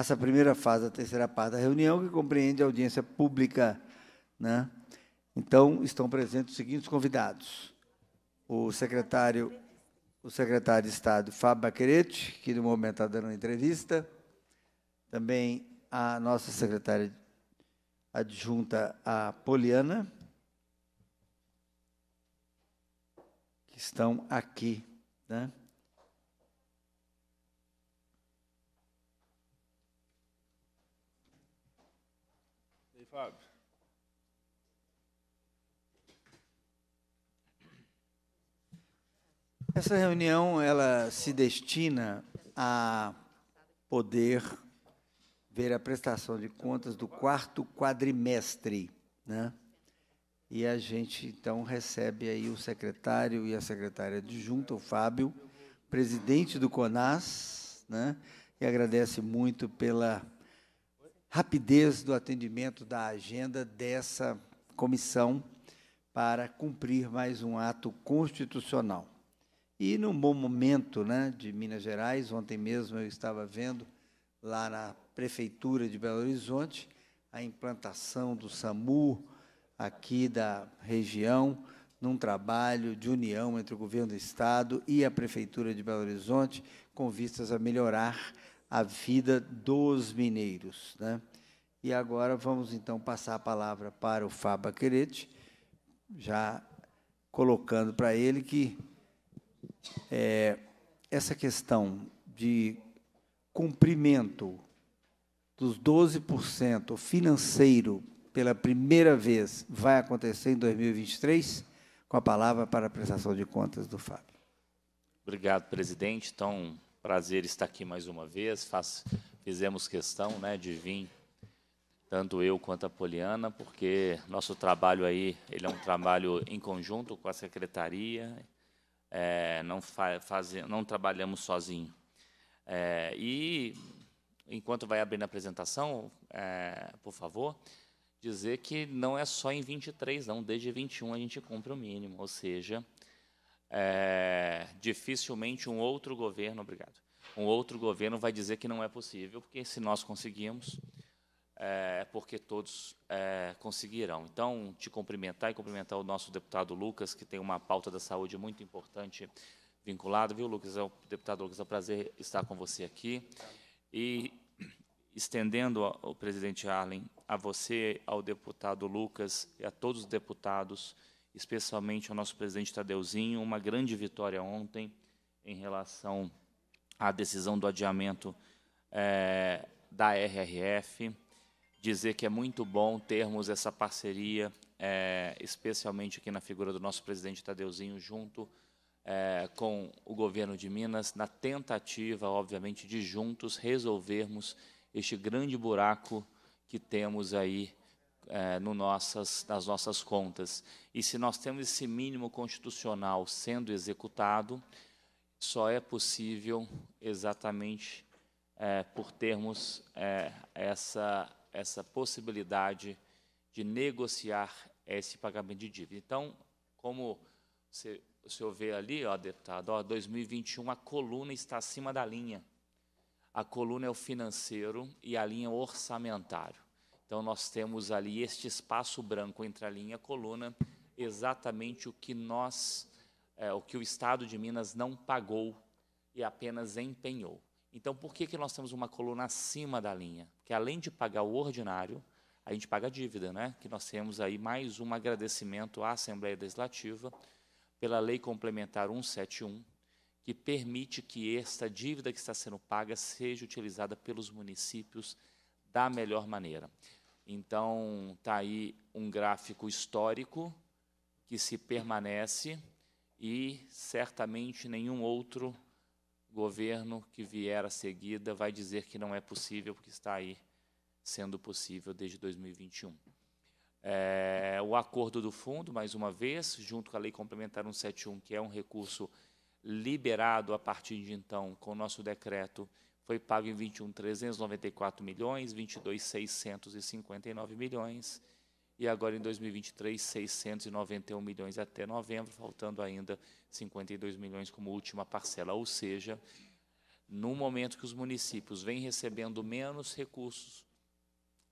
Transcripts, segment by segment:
passa a primeira fase a terceira parte da reunião, que compreende a audiência pública. Né? Então, estão presentes os seguintes convidados. O secretário, o secretário de Estado, Fábio Baquerete, que no momento está dando uma entrevista. Também a nossa secretária adjunta, a Poliana, que estão aqui. Né? Essa reunião ela se destina a poder ver a prestação de contas do quarto quadrimestre, né? E a gente então recebe aí o secretário e a secretária adjunta, o Fábio, presidente do CONAS, né? E agradece muito pela rapidez do atendimento da agenda dessa comissão para cumprir mais um ato constitucional. E num bom momento né, de Minas Gerais, ontem mesmo eu estava vendo lá na Prefeitura de Belo Horizonte a implantação do SAMU aqui da região, num trabalho de união entre o governo do Estado e a Prefeitura de Belo Horizonte, com vistas a melhorar a vida dos mineiros. Né? E agora vamos, então, passar a palavra para o Fábio Querete, já colocando para ele que é, essa questão de cumprimento dos 12% financeiro pela primeira vez vai acontecer em 2023? Com a palavra para a prestação de contas do Fábio. Obrigado, presidente. Então, prazer estar aqui mais uma vez. Faz, fizemos questão né, de vir, tanto eu quanto a Poliana, porque nosso trabalho aí ele é um trabalho em conjunto com a secretaria, é, não, fa não trabalhamos sozinho. É, e, enquanto vai abrindo a apresentação, é, por favor, dizer que não é só em 23, não. Desde 21 a gente cumpre o mínimo, ou seja, é, dificilmente um outro governo, obrigado, um outro governo vai dizer que não é possível, porque se nós conseguimos, é, porque todos é, conseguirão. Então, te cumprimentar e cumprimentar o nosso deputado Lucas, que tem uma pauta da saúde muito importante vinculada, viu, Lucas? É o deputado Lucas, é um prazer estar com você aqui. E estendendo ao presidente Arlen, a você, ao deputado Lucas e a todos os deputados, especialmente ao nosso presidente Tadeuzinho, uma grande vitória ontem em relação à decisão do adiamento é, da RRF dizer que é muito bom termos essa parceria, é, especialmente aqui na figura do nosso presidente Tadeuzinho, junto é, com o governo de Minas, na tentativa, obviamente, de juntos resolvermos este grande buraco que temos aí é, no nossas, nas nossas contas. E se nós temos esse mínimo constitucional sendo executado, só é possível exatamente é, por termos é, essa essa possibilidade de negociar esse pagamento de dívida. Então, como você, o senhor vê ali, ó, deputado, ó, 2021 a coluna está acima da linha. A coluna é o financeiro e a linha é o orçamentário. Então, nós temos ali este espaço branco entre a linha e a coluna, exatamente o que nós, é, o que o Estado de Minas não pagou e apenas empenhou. Então, por que, que nós temos uma coluna acima da linha? que além de pagar o ordinário, a gente paga a dívida, né? Que nós temos aí mais um agradecimento à Assembleia Legislativa pela Lei Complementar 171, que permite que esta dívida que está sendo paga seja utilizada pelos municípios da melhor maneira. Então, está aí um gráfico histórico que se permanece e certamente nenhum outro governo que vier a seguida vai dizer que não é possível, porque está aí sendo possível desde 2021. É, o acordo do fundo, mais uma vez, junto com a Lei Complementar 171, que é um recurso liberado a partir de então com o nosso decreto, foi pago em 394 milhões, 659 milhões, e agora em 2023, 691 milhões até novembro, faltando ainda 52 milhões como última parcela. Ou seja, no momento que os municípios vêm recebendo menos recursos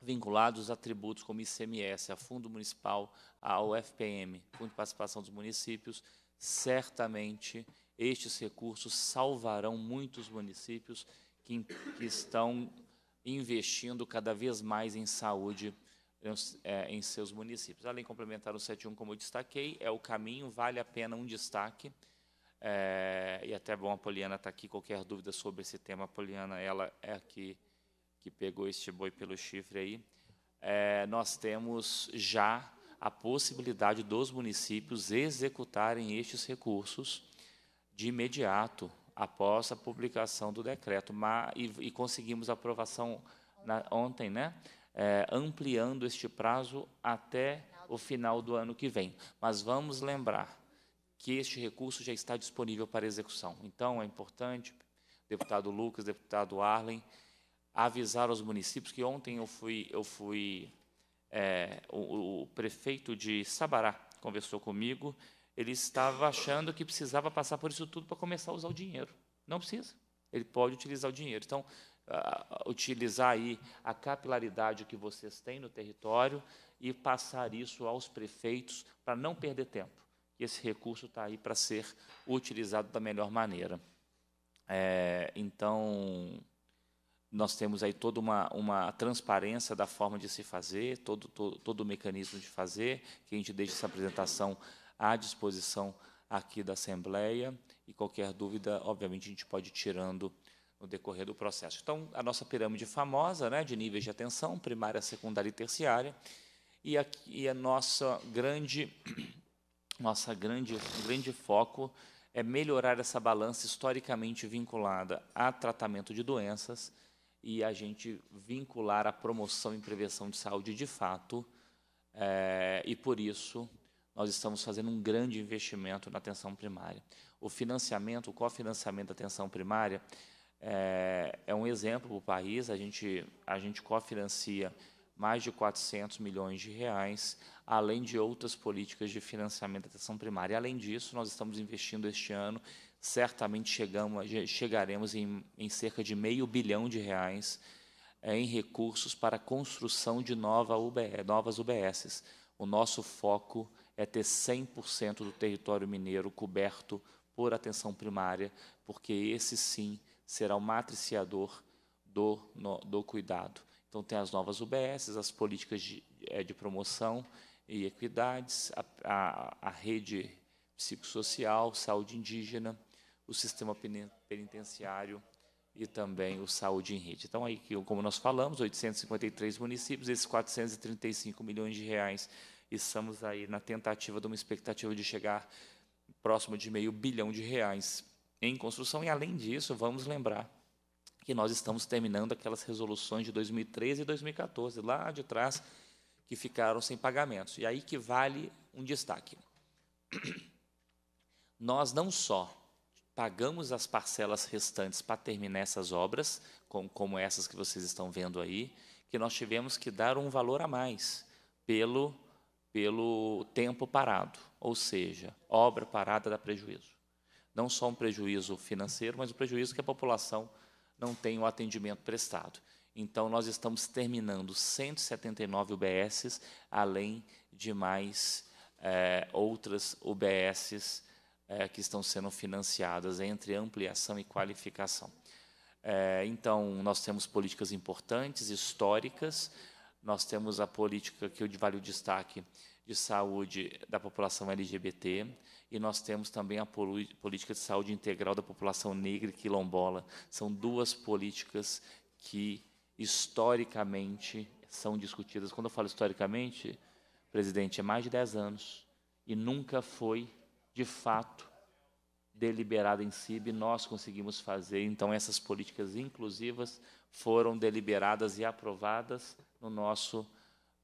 vinculados a tributos como ICMS, a Fundo Municipal, a UFPM, Fundo de Participação dos Municípios, certamente estes recursos salvarão muitos municípios que, que estão investindo cada vez mais em saúde pública é, em seus municípios. Além de complementar 71, como eu destaquei, é o caminho, vale a pena um destaque. É, e até bom a Poliana está aqui, qualquer dúvida sobre esse tema, a Poliana ela é a que, que pegou este boi pelo chifre aí. É, nós temos já a possibilidade dos municípios executarem estes recursos de imediato, após a publicação do decreto, mas, e, e conseguimos aprovação na, ontem, né? é, ampliando este prazo até o final do ano que vem. Mas vamos lembrar que este recurso já está disponível para execução. Então, é importante, deputado Lucas, deputado Arlen, avisar aos municípios que ontem eu fui, eu fui é, o, o prefeito de Sabará conversou comigo, ele estava achando que precisava passar por isso tudo para começar a usar o dinheiro. Não precisa. Ele pode utilizar o dinheiro. Então, uh, utilizar aí a capilaridade que vocês têm no território e passar isso aos prefeitos para não perder tempo. Esse recurso está aí para ser utilizado da melhor maneira. É, então, nós temos aí toda uma, uma transparência da forma de se fazer, todo, todo, todo o mecanismo de fazer, que a gente deixa essa apresentação à disposição aqui da Assembleia, e qualquer dúvida, obviamente, a gente pode ir tirando no decorrer do processo. Então, a nossa pirâmide famosa, né, de níveis de atenção, primária, secundária e terciária, e, aqui, a nossa grande, nossa grande, grande foco é melhorar essa balança historicamente vinculada a tratamento de doenças e a gente vincular a promoção e prevenção de saúde de fato. É, e por isso nós estamos fazendo um grande investimento na atenção primária. O financiamento, o cofinanciamento da atenção primária é, é um exemplo para o país, a gente, a gente cofinancia mais de 400 milhões de reais, além de outras políticas de financiamento da atenção primária. Além disso, nós estamos investindo este ano, certamente chegamos, chegaremos em, em cerca de meio bilhão de reais é, em recursos para a construção de nova UBS, novas UBSs. O nosso foco é ter 100% do território mineiro coberto por atenção primária, porque esse sim será o matriciador do, no, do cuidado. Então, tem as novas UBSs, as políticas de, é, de promoção e equidades, a, a, a rede psicossocial, saúde indígena, o sistema penitenciário e também o saúde em rede. Então, aí, como nós falamos, 853 municípios, esses 435 milhões de reais, estamos aí na tentativa de uma expectativa de chegar próximo de meio bilhão de reais em construção. E, além disso, vamos lembrar que nós estamos terminando aquelas resoluções de 2013 e 2014, lá de trás, que ficaram sem pagamentos. E aí que vale um destaque. Nós não só pagamos as parcelas restantes para terminar essas obras, como, como essas que vocês estão vendo aí, que nós tivemos que dar um valor a mais pelo, pelo tempo parado, ou seja, obra parada dá prejuízo não só um prejuízo financeiro, mas um prejuízo que a população não tem o atendimento prestado. Então, nós estamos terminando 179 UBSs, além de mais é, outras UBSs é, eh, que estão sendo financiadas entre ampliação e qualificação. É, então, nós temos políticas importantes, históricas, nós temos a política que eu o destaque de saúde da população LGBT e nós temos também a política de saúde integral da população negra e quilombola. São duas políticas que historicamente são discutidas. Quando eu falo historicamente, presidente, é mais de 10 anos e nunca foi de fato deliberada em si e nós conseguimos fazer. Então, essas políticas inclusivas foram deliberadas e aprovadas no nosso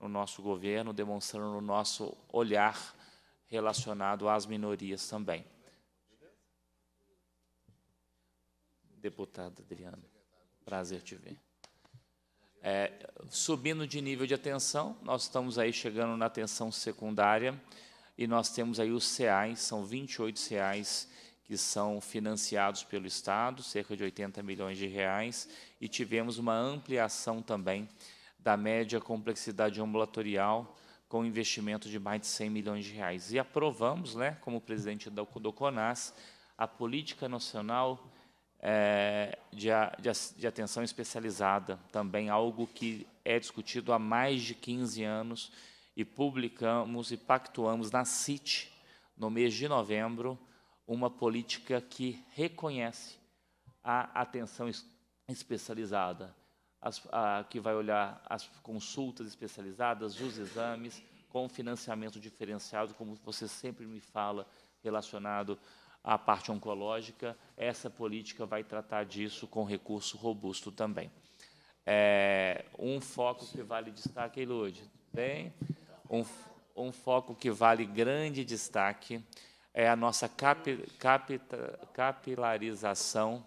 no nosso governo, demonstrando o nosso olhar relacionado às minorias também. Deputado Adriano, prazer te ver. É, subindo de nível de atenção, nós estamos aí chegando na atenção secundária e nós temos aí os reais, são 28 reais que são financiados pelo Estado, cerca de 80 milhões de reais, e tivemos uma ampliação também da média complexidade ambulatorial com investimento de mais de 100 milhões de reais. E aprovamos, né, como presidente do, do CONAS, a Política Nacional é, de, de, de, Atenção Especializada, também algo que é discutido há mais de 15 anos e publicamos e pactuamos na CIT, no mês de novembro, uma política que reconhece a atenção especializada as, a, que vai olhar as consultas especializadas, os exames, com financiamento diferenciado, como você sempre me fala, relacionado à parte oncológica. Essa política vai tratar disso com recurso robusto também. É, um foco que vale destaque, Ilude, bem? Um, um foco que vale grande destaque é a nossa cap, capilarização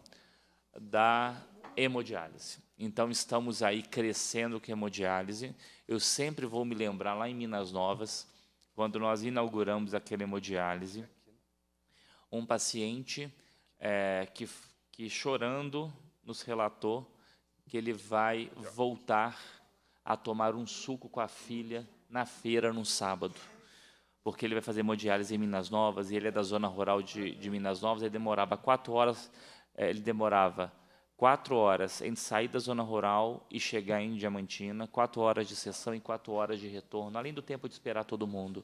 da hemodiálise. Então, estamos aí crescendo com hemodiálise. Eu sempre vou me lembrar, lá em Minas Novas, quando nós inauguramos aquela hemodiálise, um paciente é, que, que, chorando, nos relatou que ele vai voltar a tomar um suco com a filha na feira, no sábado. Porque ele vai fazer hemodiálise em Minas Novas, e ele é da zona rural de, de Minas Novas, ele demorava quatro horas, é, ele demorava quatro horas entre sair da zona rural e chegar em Diamantina, quatro horas de sessão e quatro horas de retorno, além do tempo de esperar todo mundo.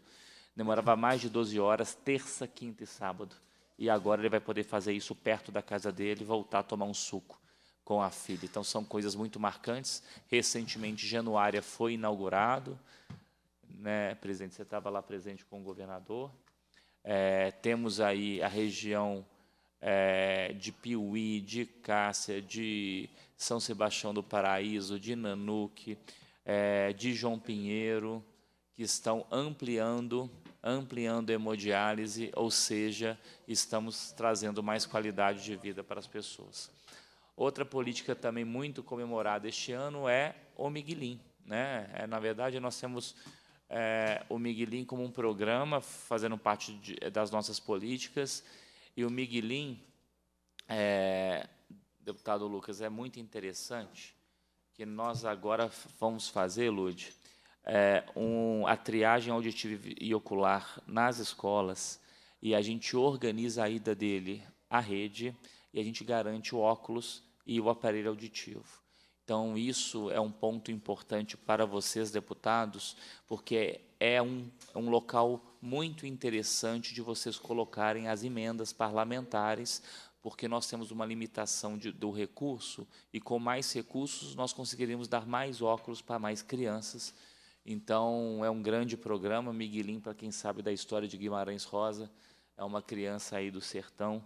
Demorava mais de 12 horas, terça, quinta e sábado. E agora ele vai poder fazer isso perto da casa dele voltar a tomar um suco com a filha. Então são coisas muito marcantes. Recentemente, Januária foi inaugurado. Né, presidente, você estava lá presente com o governador. É, temos aí a região é, de Piuí, de Cássia, de São Sebastião do Paraíso, de Nanuque, é, de João Pinheiro, que estão ampliando ampliando a hemodiálise, ou seja, estamos trazendo mais qualidade de vida para as pessoas. Outra política também muito comemorada este ano é o Miguelin. Né? É, na verdade, nós temos é, o Miguelin como um programa, fazendo parte de, das nossas políticas, e o Miguelim, é, deputado Lucas, é muito interessante que nós agora vamos fazer, Lude, é, um, a triagem auditiva e ocular nas escolas e a gente organiza a ida dele à rede e a gente garante o óculos e o aparelho auditivo. Então, isso é um ponto importante para vocês, deputados, porque é um, é um local muito interessante de vocês colocarem as emendas parlamentares, porque nós temos uma limitação de, do recurso e, com mais recursos, nós conseguiremos dar mais óculos para mais crianças. Então, é um grande programa. Miguelinho, para quem sabe da história de Guimarães Rosa, é uma criança aí do sertão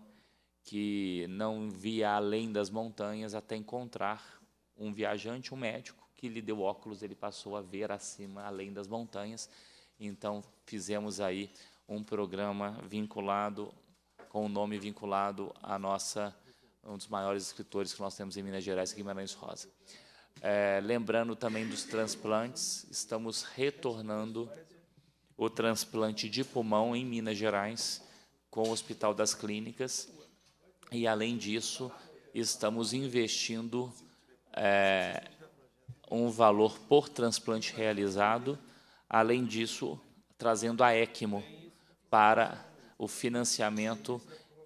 que não via além das montanhas até encontrar um viajante, um médico, que lhe deu óculos, ele passou a ver acima, além das montanhas. Então, fizemos aí um programa vinculado, com o um nome vinculado à nossa, um dos maiores escritores que nós temos em Minas Gerais, Guimarães Rosa. É, lembrando também dos transplantes, estamos retornando o transplante de pulmão em Minas Gerais com o Hospital das Clínicas. E, além disso, estamos investindo é, um valor por transplante realizado, além disso, trazendo a ECMO para o financiamento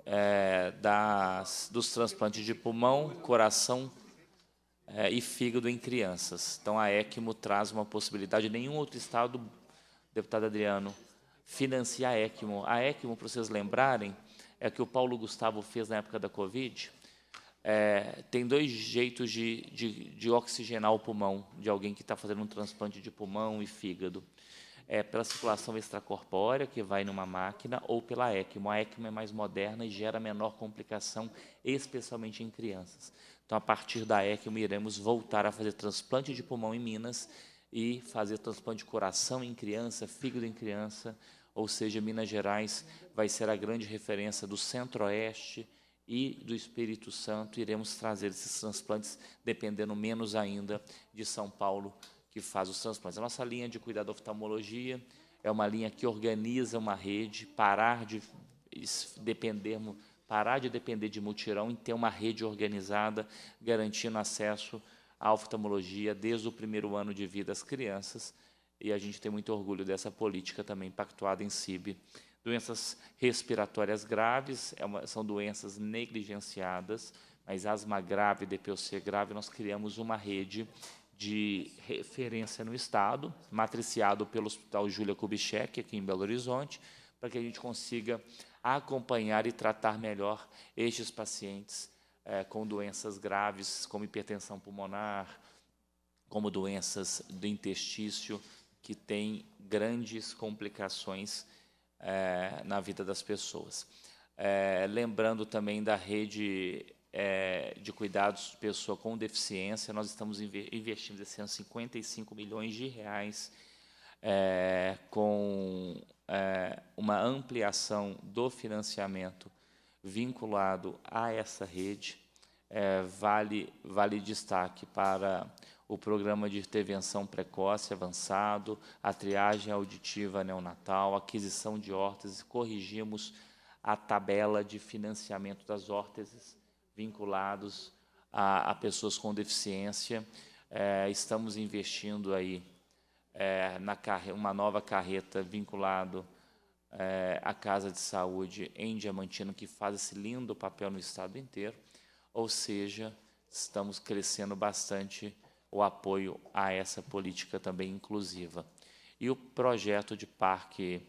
é, das, dos transplantes de pulmão, coração é, e fígado em crianças. Então, a ECMO traz uma possibilidade, nenhum outro estado, deputado Adriano, financia a ECMO. A ECMO, para vocês lembrarem, é que o Paulo Gustavo fez na época da Covid, é, tem dois jeitos de, de, de, oxigenar o pulmão de alguém que está fazendo um transplante de pulmão e fígado. É pela circulação extracorpórea, que vai numa máquina, ou pela ECMO. A ECMO é mais moderna e gera menor complicação, especialmente em crianças. Então, a partir da ECMO, iremos voltar a fazer transplante de pulmão em Minas e fazer transplante de coração em criança, fígado em criança, ou seja, Minas Gerais vai ser a grande referência do Centro-Oeste, e do Espírito Santo iremos trazer esses transplantes, dependendo menos ainda de São Paulo, que faz os transplantes. A nossa linha de cuidado da oftalmologia é uma linha que organiza uma rede, parar de dependermos, parar de depender de mutirão e ter uma rede organizada, garantindo acesso à oftalmologia desde o primeiro ano de vida das crianças. E a gente tem muito orgulho dessa política também pactuada em CIB Doenças respiratórias graves é uma, são doenças negligenciadas, mas asma grave, DPOC grave, nós criamos uma rede de referência no Estado, matriciado pelo Hospital Júlia Kubitschek, aqui em Belo Horizonte, para que a gente consiga acompanhar e tratar melhor estes pacientes é, com doenças graves, como hipertensão pulmonar, como doenças do intestício, que têm grandes complicações é, na vida das pessoas. É, lembrando também da rede é, de cuidados de pessoa com deficiência, nós estamos investindo esse 55 milhões de reais é, com é, uma ampliação do financiamento vinculado a essa rede. É, vale, vale destaque para o programa de intervenção precoce avançado, a triagem auditiva neonatal, aquisição de órteses, corrigimos a tabela de financiamento das órteses vinculados a, a pessoas com deficiência. É, estamos investindo aí é, na uma nova carreta vinculado é, à Casa de Saúde em Diamantino, que faz esse lindo papel no estado inteiro. Ou seja, estamos crescendo bastante o apoio a essa política também inclusiva. E o projeto de parque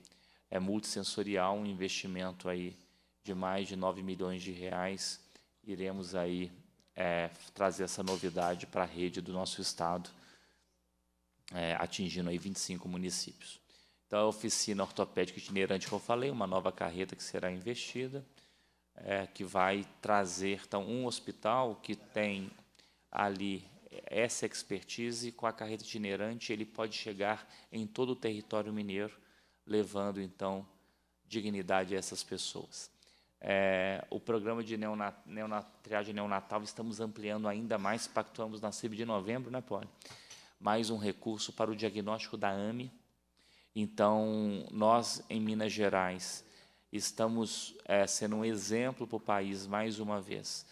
é multissensorial, um investimento aí de mais de 9 milhões de reais. Iremos aí é, trazer essa novidade para a rede do nosso estado, é, atingindo aí 25 municípios. Então, a oficina ortopédica itinerante que eu falei, uma nova carreta que será investida, é, que vai trazer então um hospital que tem ali essa expertise com a carreta itinerante, ele pode chegar em todo o território mineiro, levando então dignidade a essas pessoas. É, o programa de neonat, neonat, triagem neonatal estamos ampliando ainda mais, pactuamos na CIB de novembro, né, Poli? Mais um recurso para o diagnóstico da AME. Então, nós, em Minas Gerais, estamos é, sendo um exemplo para o país, mais uma vez,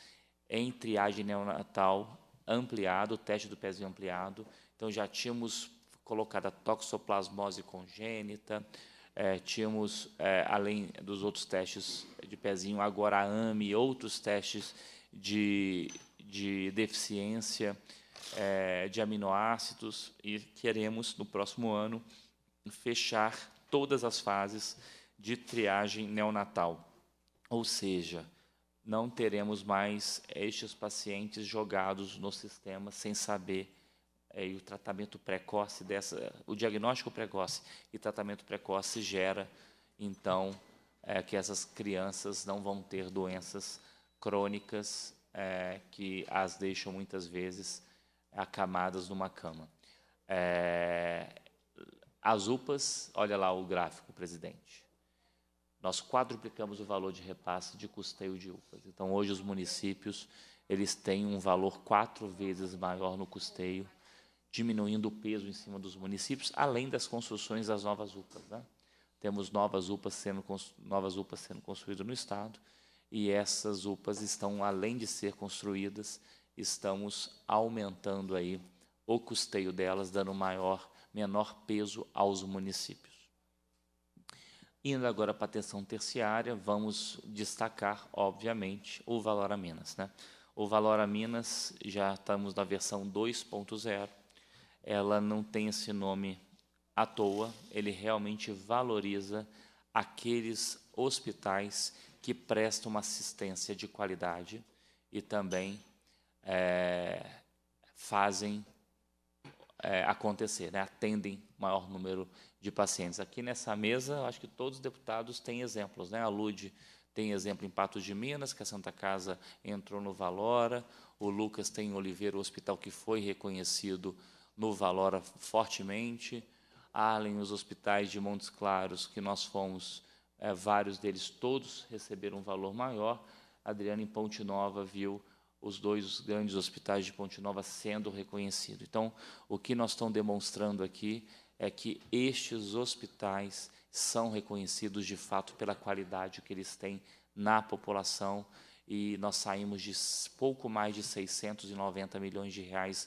em triagem neonatal ampliado, o teste do pezinho ampliado. Então, já tínhamos colocado a toxoplasmose congênita, é, tínhamos, é, além dos outros testes de pezinho, agora a AMI, outros testes de, de deficiência é, de aminoácidos, e queremos, no próximo ano, fechar todas as fases de triagem neonatal. Ou seja, não teremos mais é, estes pacientes jogados no sistema sem saber é, o tratamento precoce dessa, o diagnóstico precoce e tratamento precoce gera então é, que essas crianças não vão ter doenças crônicas é, que as deixam muitas vezes acamadas numa cama. É, as UPAs, olha lá o gráfico, presidente nós quadruplicamos o valor de repasse de custeio de UPAs. Então, hoje, os municípios eles têm um valor quatro vezes maior no custeio, diminuindo o peso em cima dos municípios, além das construções das novas UPAs. Né? Temos novas UPAs, sendo, novas UPAs sendo construídas no Estado, e essas UPAs estão, além de ser construídas, estamos aumentando aí o custeio delas, dando maior, menor peso aos municípios. Indo agora para a atenção terciária, vamos destacar, obviamente, o Valor a Minas. Né? O Valor a Minas, já estamos na versão 2.0, ela não tem esse nome à toa, ele realmente valoriza aqueles hospitais que prestam uma assistência de qualidade e também é, fazem é, acontecer, né? atendem maior número de de pacientes. Aqui nessa mesa, acho que todos os deputados têm exemplos. Né? A Lude tem exemplo em Patos de Minas, que a Santa Casa entrou no Valora, o Lucas tem em Oliveira, o hospital que foi reconhecido no Valora fortemente, Arlen, os hospitais de Montes Claros, que nós fomos, é, vários deles, todos receberam um valor maior, Adriana em Ponte Nova viu os dois grandes hospitais de Ponte Nova sendo reconhecidos. Então, o que nós estamos demonstrando aqui é que estes hospitais são reconhecidos de fato pela qualidade que eles têm na população e nós saímos de pouco mais de 690 milhões de reais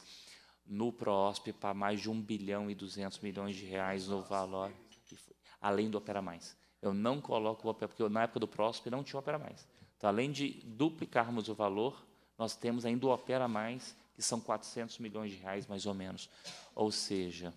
no PROSP para mais de 1 bilhão e 200 milhões de reais no valor, além do Opera Mais. Eu não coloco o Opera, porque na época do PROSP não tinha Opera Mais. Então, além de duplicarmos o valor, nós temos ainda o Opera Mais, que são 400 milhões de reais, mais ou menos. Ou seja,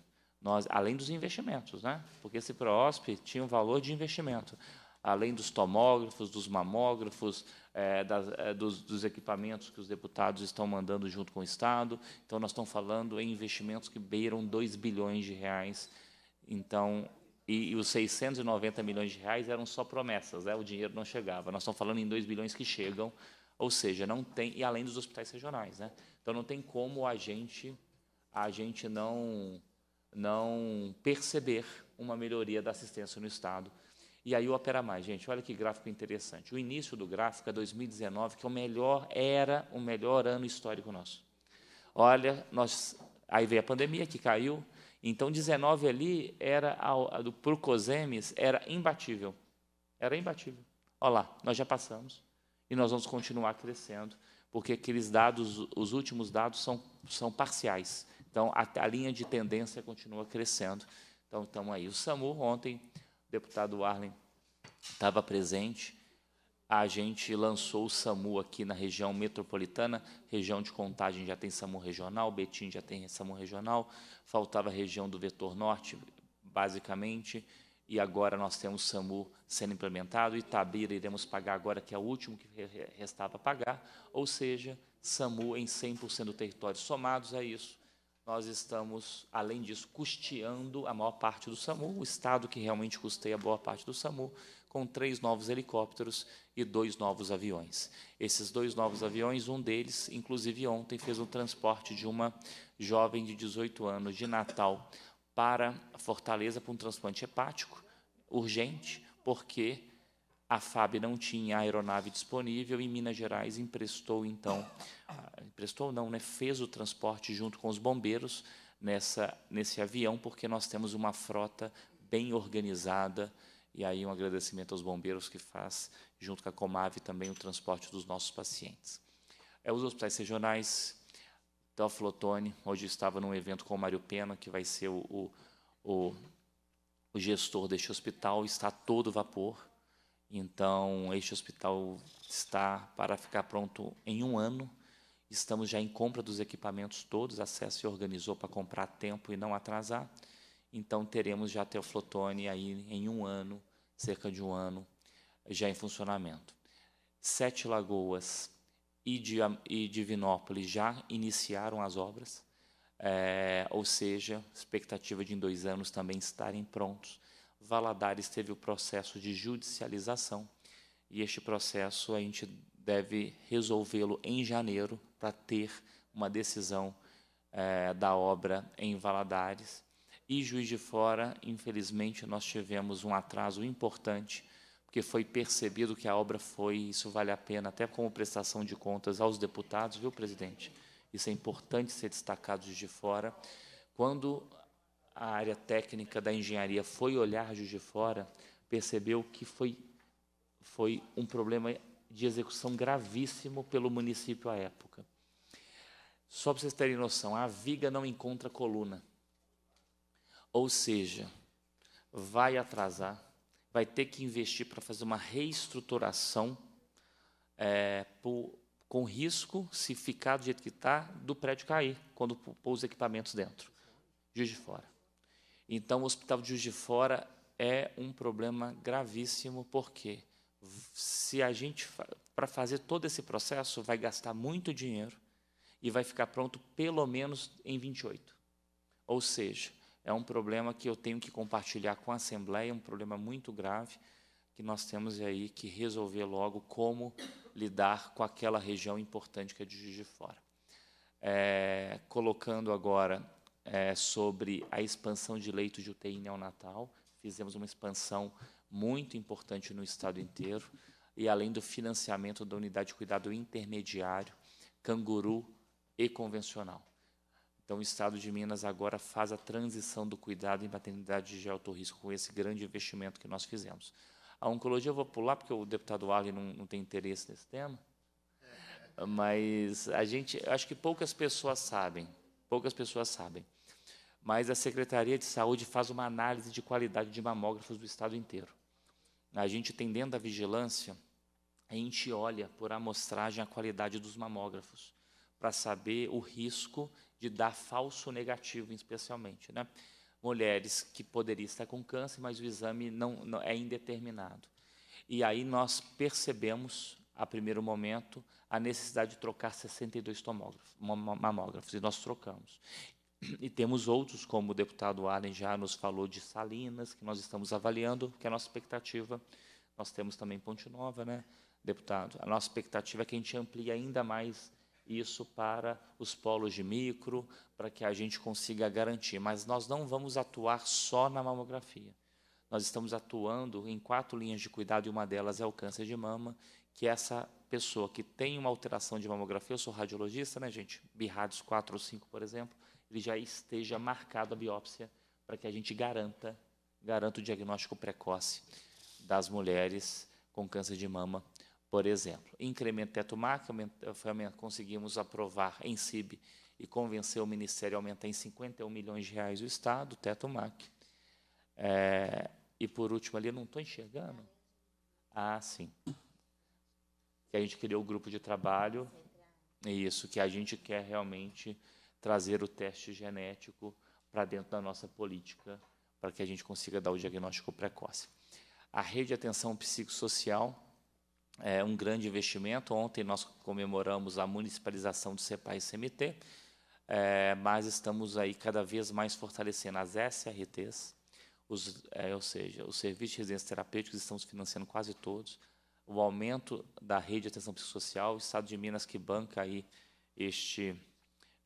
nós, além dos investimentos, né? porque esse PROSP tinha um valor de investimento, além dos tomógrafos, dos mamógrafos, é, das, é, dos, dos, equipamentos que os deputados estão mandando junto com o Estado. Então, nós estamos falando em investimentos que beiram 2 bilhões de reais. Então, e, e, os 690 milhões de reais eram só promessas, né? o dinheiro não chegava. Nós estamos falando em 2 bilhões que chegam, ou seja, não tem, e além dos hospitais regionais. Né? Então, não tem como a gente, a gente não não perceber uma melhoria da assistência no Estado. E aí opera mais, gente. Olha que gráfico interessante. O início do gráfico é 2019, que é o melhor era o melhor ano histórico nosso. Olha, nós aí veio a pandemia que caiu. Então 19 ali era a, a do Procosemes era imbatível. Era imbatível. Olha lá, nós já passamos e nós vamos continuar crescendo, porque aqueles dados, os últimos dados são são parciais então, a, a linha de tendência continua crescendo. Então, estamos aí. O SAMU, ontem, o deputado Arlen estava presente. A gente lançou o SAMU aqui na região metropolitana, região de contagem já tem SAMU regional, Betim já tem SAMU regional, faltava a região do vetor norte, basicamente, e agora nós temos o SAMU sendo implementado, Itabira iremos pagar agora, que é o último que restava pagar, ou seja, SAMU em 100% do território. Somados a isso, nós estamos, além disso, custeando a maior parte do SAMU, o Estado que realmente custeia a boa parte do SAMU, com três novos helicópteros e dois novos aviões. Esses dois novos aviões, um deles, inclusive ontem, fez o um transporte de uma jovem de 18 anos de Natal para Fortaleza para um transplante hepático urgente, porque a FAB não tinha aeronave disponível e Minas Gerais emprestou, então, emprestou não, né, fez o transporte junto com os bombeiros nessa, nesse avião, porque nós temos uma frota bem organizada, e aí um agradecimento aos bombeiros que faz, junto com a Comave, também o transporte dos nossos pacientes. É, os hospitais regionais, Teoflotone, hoje estava num evento com o Mário Pena, que vai ser o, o, o, o gestor deste hospital, está todo vapor, então, este hospital está para ficar pronto em um ano. Estamos já em compra dos equipamentos todos, Acesse e organizou para comprar a tempo e não atrasar. Então, teremos já Teoflotone aí em um ano, cerca de um ano, já em funcionamento. Sete Lagoas e, de, e Divinópolis já iniciaram as obras, é, ou seja, expectativa de em dois anos também estarem prontos. Valadares teve o processo de judicialização e este processo a gente deve resolvê-lo em janeiro para ter uma decisão é, da obra em Valadares. E Juiz de Fora, infelizmente, nós tivemos um atraso importante, porque foi percebido que a obra foi, isso vale a pena, até como prestação de contas aos deputados, viu, presidente? Isso é importante ser destacado de Fora. Quando a área técnica da engenharia foi olhar Juiz de Fora, percebeu que foi, foi um problema de execução gravíssimo pelo município à época. Só para vocês terem noção, a viga não encontra coluna. Ou seja, vai atrasar, vai ter que investir para fazer uma reestruturação é, por, com risco, se ficar do jeito que está, do prédio cair, quando pôr os equipamentos dentro. Juiz de fora. Então, o Hospital de Juiz de Fora é um problema gravíssimo, porque se a gente para fazer todo esse processo vai gastar muito dinheiro e vai ficar pronto pelo menos em 28. Ou seja, é um problema que eu tenho que compartilhar com a Assembleia, um problema muito grave que nós temos aí que resolver logo como lidar com aquela região importante que é de Juiz de Fora. É, colocando agora é, sobre a expansão de leitos de UTI neonatal. Fizemos uma expansão muito importante no estado inteiro. E além do financiamento da unidade de cuidado intermediário, canguru e convencional. Então, o Estado de Minas agora faz a transição do cuidado em maternidade de alto risco com esse grande investimento que nós fizemos. A oncologia eu vou pular, porque o deputado Ali não, não tem interesse nesse tema. Mas a gente, acho que poucas pessoas sabem, poucas pessoas sabem mas a Secretaria de Saúde faz uma análise de qualidade de mamógrafos do estado inteiro. A gente tem dentro da vigilância, a gente olha por amostragem a qualidade dos mamógrafos, para saber o risco de dar falso negativo, especialmente. Né? Mulheres que poderiam estar com câncer, mas o exame não, não é indeterminado. E aí nós percebemos, a primeiro momento, a necessidade de trocar 62 mamógrafos, e nós trocamos. E temos outros, como o deputado Allen já nos falou de Salinas, que nós estamos avaliando, que é a nossa expectativa. Nós temos também Ponte Nova, né, deputado? A nossa expectativa é que a gente amplie ainda mais isso para os polos de micro, para que a gente consiga garantir. Mas nós não vamos atuar só na mamografia. Nós estamos atuando em quatro linhas de cuidado, e uma delas é o câncer de mama, que é essa pessoa que tem uma alteração de mamografia, eu sou radiologista, né, gente? Birrados 4 ou 5, por exemplo, ele já esteja marcado a biópsia para que a gente garanta, garanta o diagnóstico precoce das mulheres com câncer de mama, por exemplo. Incremento tetomac, conseguimos aprovar em CIB e convencer o Ministério a aumentar em 51 milhões de reais o Estado, o mac É, e, por último, ali, não estou enxergando? Ah, sim. Que a gente criou o um grupo de trabalho. É isso, que a gente quer realmente trazer o teste genético para dentro da nossa política, para que a gente consiga dar o diagnóstico precoce. A rede de atenção psicossocial é um grande investimento. Ontem nós comemoramos a municipalização do CEPA e CMT, é, mas estamos aí cada vez mais fortalecendo as SRTs, os, é, ou seja, os serviços de residência terapêuticos estamos financiando quase todos, o aumento da rede de atenção psicossocial, o Estado de Minas que banca aí este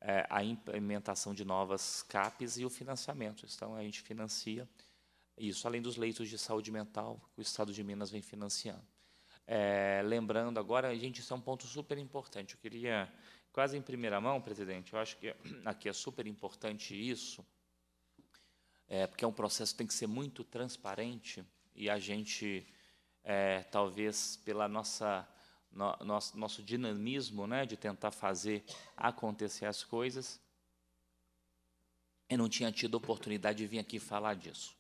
é, a implementação de novas CAPs e o financiamento. Então, a gente financia isso, além dos leitos de saúde mental que o Estado de Minas vem financiando. É, lembrando agora, gente, isso é um ponto super importante. Eu queria, quase em primeira mão, presidente, eu acho que aqui é super importante isso, é, porque é um processo que tem que ser muito transparente e a gente, é, talvez pela nossa no, nosso, nosso dinamismo né, de tentar fazer acontecer as coisas. Eu não tinha tido oportunidade de vir aqui falar disso.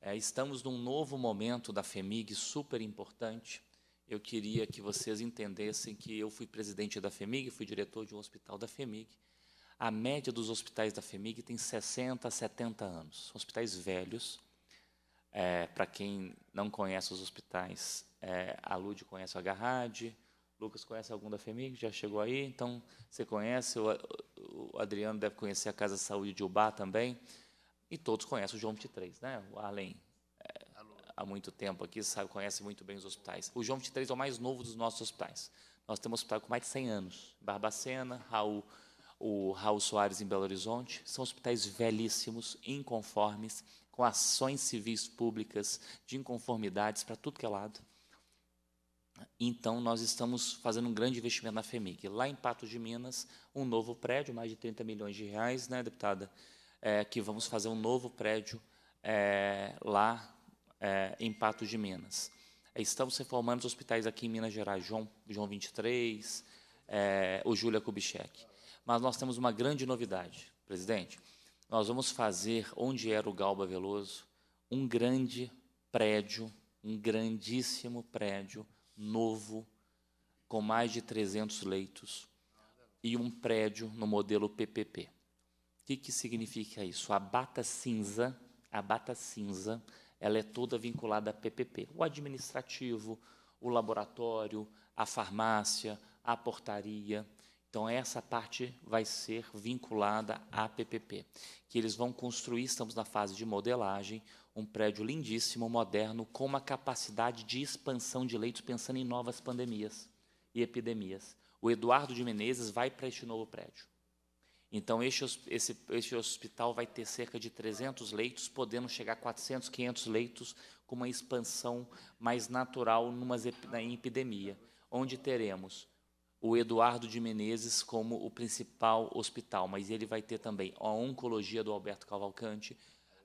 É, estamos num novo momento da FEMIG super importante. Eu queria que vocês entendessem que eu fui presidente da FEMIG, fui diretor de um hospital da FEMIG. A média dos hospitais da FEMIG tem 60, 70 anos. Hospitais velhos, é, Para quem não conhece os hospitais, é, a Lúdia conhece o Agarrade, Lucas conhece algum da FEMIG, já chegou aí, então você conhece, o, o Adriano deve conhecer a Casa de Saúde de Ubá também, e todos conhecem o João 23, né? o Arlen, é, há muito tempo aqui, sabe, conhece muito bem os hospitais. O João 23 é o mais novo dos nossos hospitais. Nós temos hospital com mais de 100 anos, Barbacena, Raul, o Raul Soares em Belo Horizonte, são hospitais velhíssimos, inconformes, com ações civis públicas de inconformidades para tudo que é lado. Então, nós estamos fazendo um grande investimento na FEMIG. Lá em Patos de Minas, um novo prédio, mais de 30 milhões de reais, né, deputada? É, que vamos fazer um novo prédio é, lá é, em Patos de Minas. Estamos reformando os hospitais aqui em Minas Gerais, João, João 23, é, o Júlia Kubitschek. Mas nós temos uma grande novidade, presidente nós vamos fazer, onde era o Galba Veloso, um grande prédio, um grandíssimo prédio novo, com mais de 300 leitos, e um prédio no modelo PPP. O que, que significa isso? A bata cinza, a bata cinza, ela é toda vinculada a PPP. O administrativo, o laboratório, a farmácia, a portaria, então, essa parte vai ser vinculada à PPP, que eles vão construir, estamos na fase de modelagem, um prédio lindíssimo, moderno, com uma capacidade de expansão de leitos, pensando em novas pandemias e epidemias. O Eduardo de Menezes vai para este novo prédio. Então, este, esse, este hospital vai ter cerca de 300 leitos, podendo chegar a 400, 500 leitos, com uma expansão mais natural numa na epidemia, onde teremos o Eduardo de Menezes como o principal hospital, mas ele vai ter também a oncologia do Alberto Cavalcante,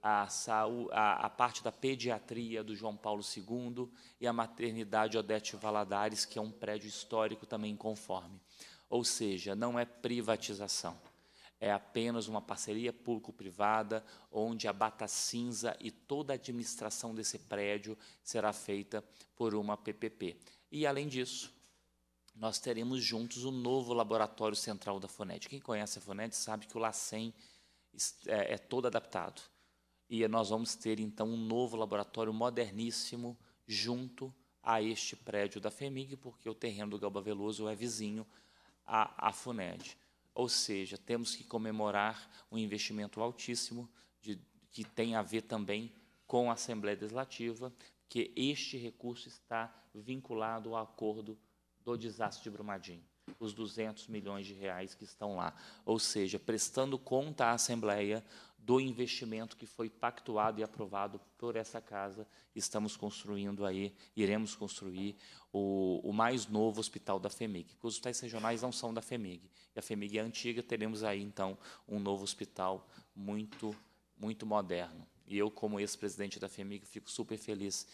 a, saúde, a, a, parte da pediatria do João Paulo II e a maternidade Odete Valadares, que é um prédio histórico também conforme. Ou seja, não é privatização, é apenas uma parceria público-privada, onde a bata cinza e toda a administração desse prédio será feita por uma PPP. E, além disso, nós teremos juntos o um novo laboratório central da FUNED. Quem conhece a FUNED sabe que o LACEN é, é todo adaptado. E nós vamos ter, então, um novo laboratório moderníssimo junto a este prédio da FEMIG, porque o terreno do Galba Veloso é vizinho à, à FUNED. Ou seja, temos que comemorar um investimento altíssimo de, que tem a ver também com a Assembleia Legislativa, que este recurso está vinculado ao acordo do desastre de Brumadinho, os 200 milhões de reais que estão lá. Ou seja, prestando conta à Assembleia do investimento que foi pactuado e aprovado por essa casa, estamos construindo aí, iremos construir o, o mais novo hospital da FEMIG. Os hospitais regionais não são da FEMIG, e a FEMIG é antiga, teremos aí, então, um novo hospital muito, muito moderno. E eu, como ex-presidente da FEMIG, fico super feliz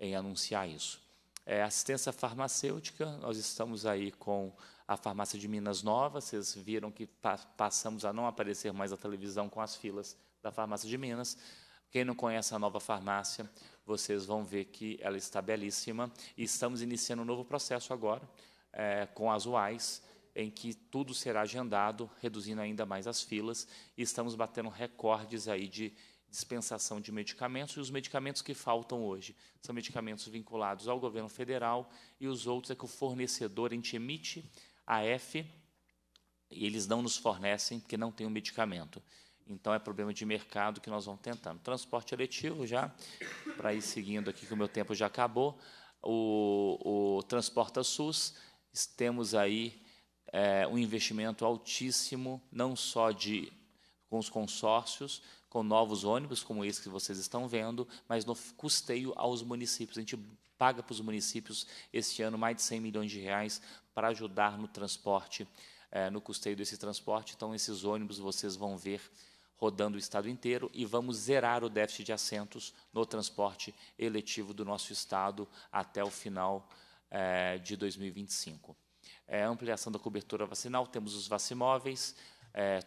em anunciar isso. É, assistência farmacêutica, nós estamos aí com a farmácia de Minas Nova vocês viram que pa passamos a não aparecer mais na televisão com as filas da farmácia de Minas. Quem não conhece a nova farmácia, vocês vão ver que ela está belíssima. E estamos iniciando um novo processo agora, é, com as UAIs, em que tudo será agendado, reduzindo ainda mais as filas. E estamos batendo recordes aí de dispensação de medicamentos, e os medicamentos que faltam hoje são medicamentos vinculados ao governo federal, e os outros é que o fornecedor, a gente emite a F, e eles não nos fornecem porque não tem o um medicamento. Então, é problema de mercado que nós vamos tentando. Transporte eletivo, já, para ir seguindo aqui, que o meu tempo já acabou. O, o Transporta SUS, temos aí é, um investimento altíssimo, não só de, com os consórcios, com novos ônibus, como esse que vocês estão vendo, mas no custeio aos municípios. A gente paga para os municípios este ano mais de 100 milhões de reais para ajudar no transporte, eh, no custeio desse transporte. Então, esses ônibus vocês vão ver rodando o estado inteiro e vamos zerar o déficit de assentos no transporte eletivo do nosso estado até o final eh, de 2025. É, eh, ampliação da cobertura vacinal, temos os vacimóveis,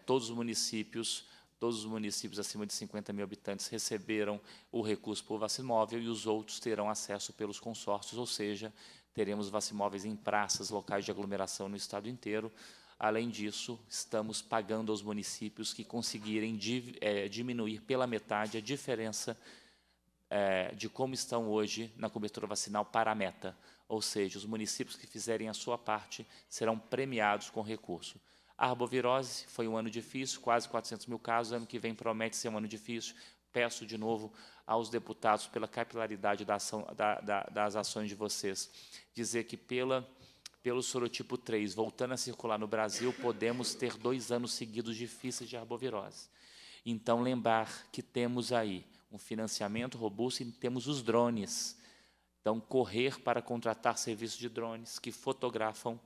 todos os municípios Todos os municípios acima de 50 mil habitantes receberam o recurso por vacimóvel e os outros terão acesso pelos consórcios, ou seja, teremos vacimóveis em praças, locais de aglomeração no estado inteiro. Além disso, estamos pagando aos municípios que conseguirem é, diminuir pela metade a diferença é, de como estão hoje na cobertura vacinal para a meta. Ou seja, os municípios que fizerem a sua parte serão premiados com recurso. A arbovirose foi um ano difícil, quase 400 mil casos. Ano que vem promete ser um ano difícil. Peço de novo aos deputados, pela capilaridade da ação, da, da, das ações de vocês, dizer que pela pelo sorotipo 3 voltando a circular no Brasil, podemos ter dois anos seguidos difíceis de arbovirose. Então, lembrar que temos aí um financiamento robusto e temos os drones. Então, correr para contratar serviços de drones que fotografam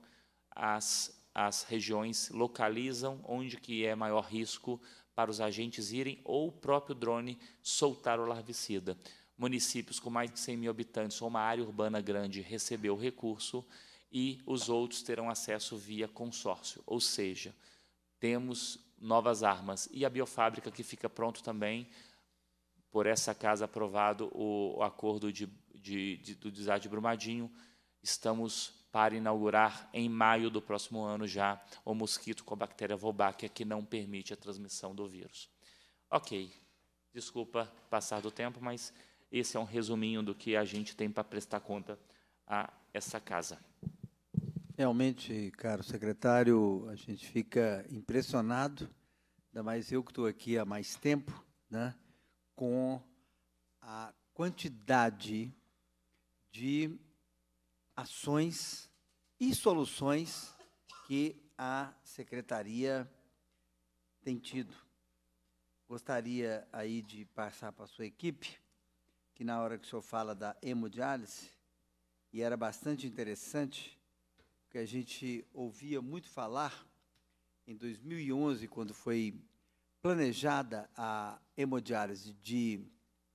as as regiões localizam onde que é maior risco para os agentes irem ou o próprio drone soltar o larvicida. Municípios com mais de 100 mil habitantes ou uma área urbana grande recebeu o recurso e os outros terão acesso via consórcio. Ou seja, temos novas armas. E a biofábrica que fica pronto também, por essa casa aprovado o, acordo de, de, de do desastre de Brumadinho, estamos para inaugurar em maio do próximo ano já o mosquito com a bactéria Wolbachia, que não permite a transmissão do vírus. Ok, desculpa passar do tempo, mas esse é um resuminho do que a gente tem para prestar conta a essa casa. Realmente, caro secretário, a gente fica impressionado, ainda mais eu que estou aqui há mais tempo, né, com a quantidade de ações e soluções que a secretaria tem tido. Gostaria aí de passar para a sua equipe, que na hora que o senhor fala da hemodiálise, e era bastante interessante, porque a gente ouvia muito falar em 2011, quando foi planejada a hemodiálise de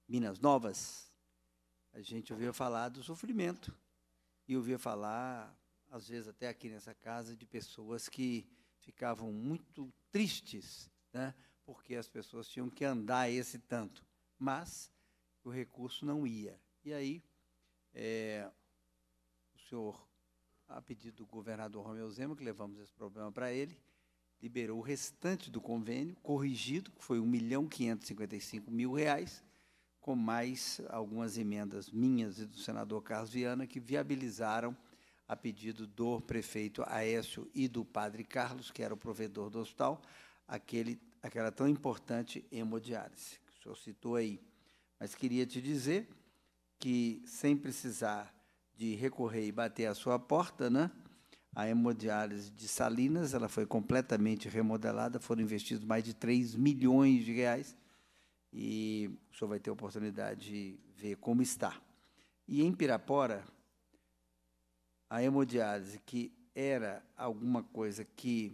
Minas Novas, a gente ouvia falar do sofrimento e ouvia falar, às vezes até aqui nessa casa, de pessoas que ficavam muito tristes, né, porque as pessoas tinham que andar esse tanto, mas o recurso não ia. E aí, é, o senhor, a pedido do governador Romeu Zema, que levamos esse problema para ele, liberou o restante do convênio, corrigido, que foi R$ 1.555.000, com mais algumas emendas minhas e do senador Carlos Viana, que viabilizaram, a pedido do prefeito Aécio e do padre Carlos, que era o provedor do hospital, aquele, aquela tão importante hemodiálise, que o senhor citou aí. Mas queria te dizer que, sem precisar de recorrer e bater à sua porta, né? A hemodiálise de Salinas, ela foi completamente remodelada, foram investidos mais de 3 milhões de reais e o senhor vai ter a oportunidade de ver como está. E em Pirapora, a hemodiálise, que era alguma coisa que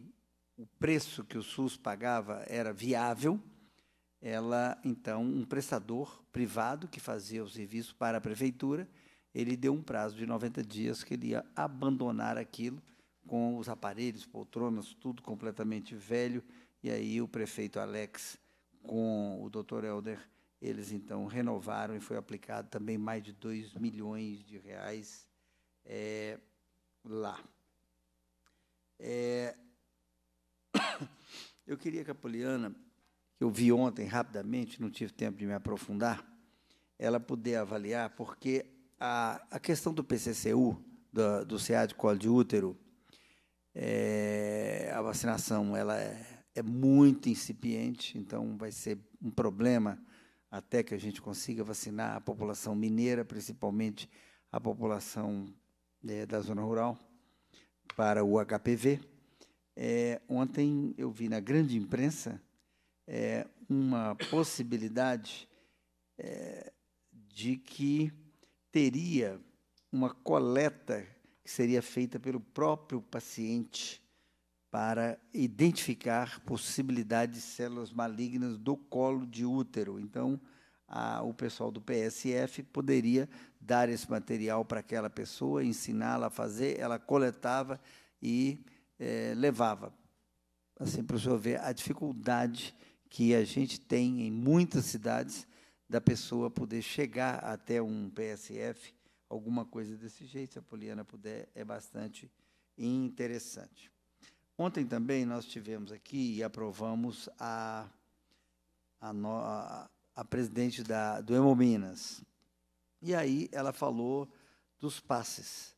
o preço que o SUS pagava era viável, ela, então, um prestador privado que fazia o serviço para a prefeitura, ele deu um prazo de 90 dias que ele ia abandonar aquilo com os aparelhos, poltronas, tudo completamente velho, e aí o prefeito Alex com o Dr. Helder, eles então renovaram e foi aplicado também mais de 2 milhões de reais é, lá. É, eu queria que a Poliana, que eu vi ontem rapidamente, não tive tempo de me aprofundar, ela puder avaliar, porque a, a questão do PCCU, do, do CA de colo de útero, é, a vacinação ela é é muito incipiente, então vai ser um problema até que a gente consiga vacinar a população mineira, principalmente a população é, da zona rural, para o HPV. É, ontem eu vi na grande imprensa é, uma possibilidade é, de que teria uma coleta que seria feita pelo próprio paciente para identificar possibilidades de células malignas do colo de útero. Então, a, o pessoal do PSF poderia dar esse material para aquela pessoa, ensiná-la a fazer, ela coletava e é, levava. Assim, para o senhor ver a dificuldade que a gente tem em muitas cidades da pessoa poder chegar até um PSF, alguma coisa desse jeito, se a Poliana puder, é bastante interessante. Ontem também nós tivemos aqui e aprovamos a, a, no, a, a presidente da, do Minas E aí ela falou dos passes,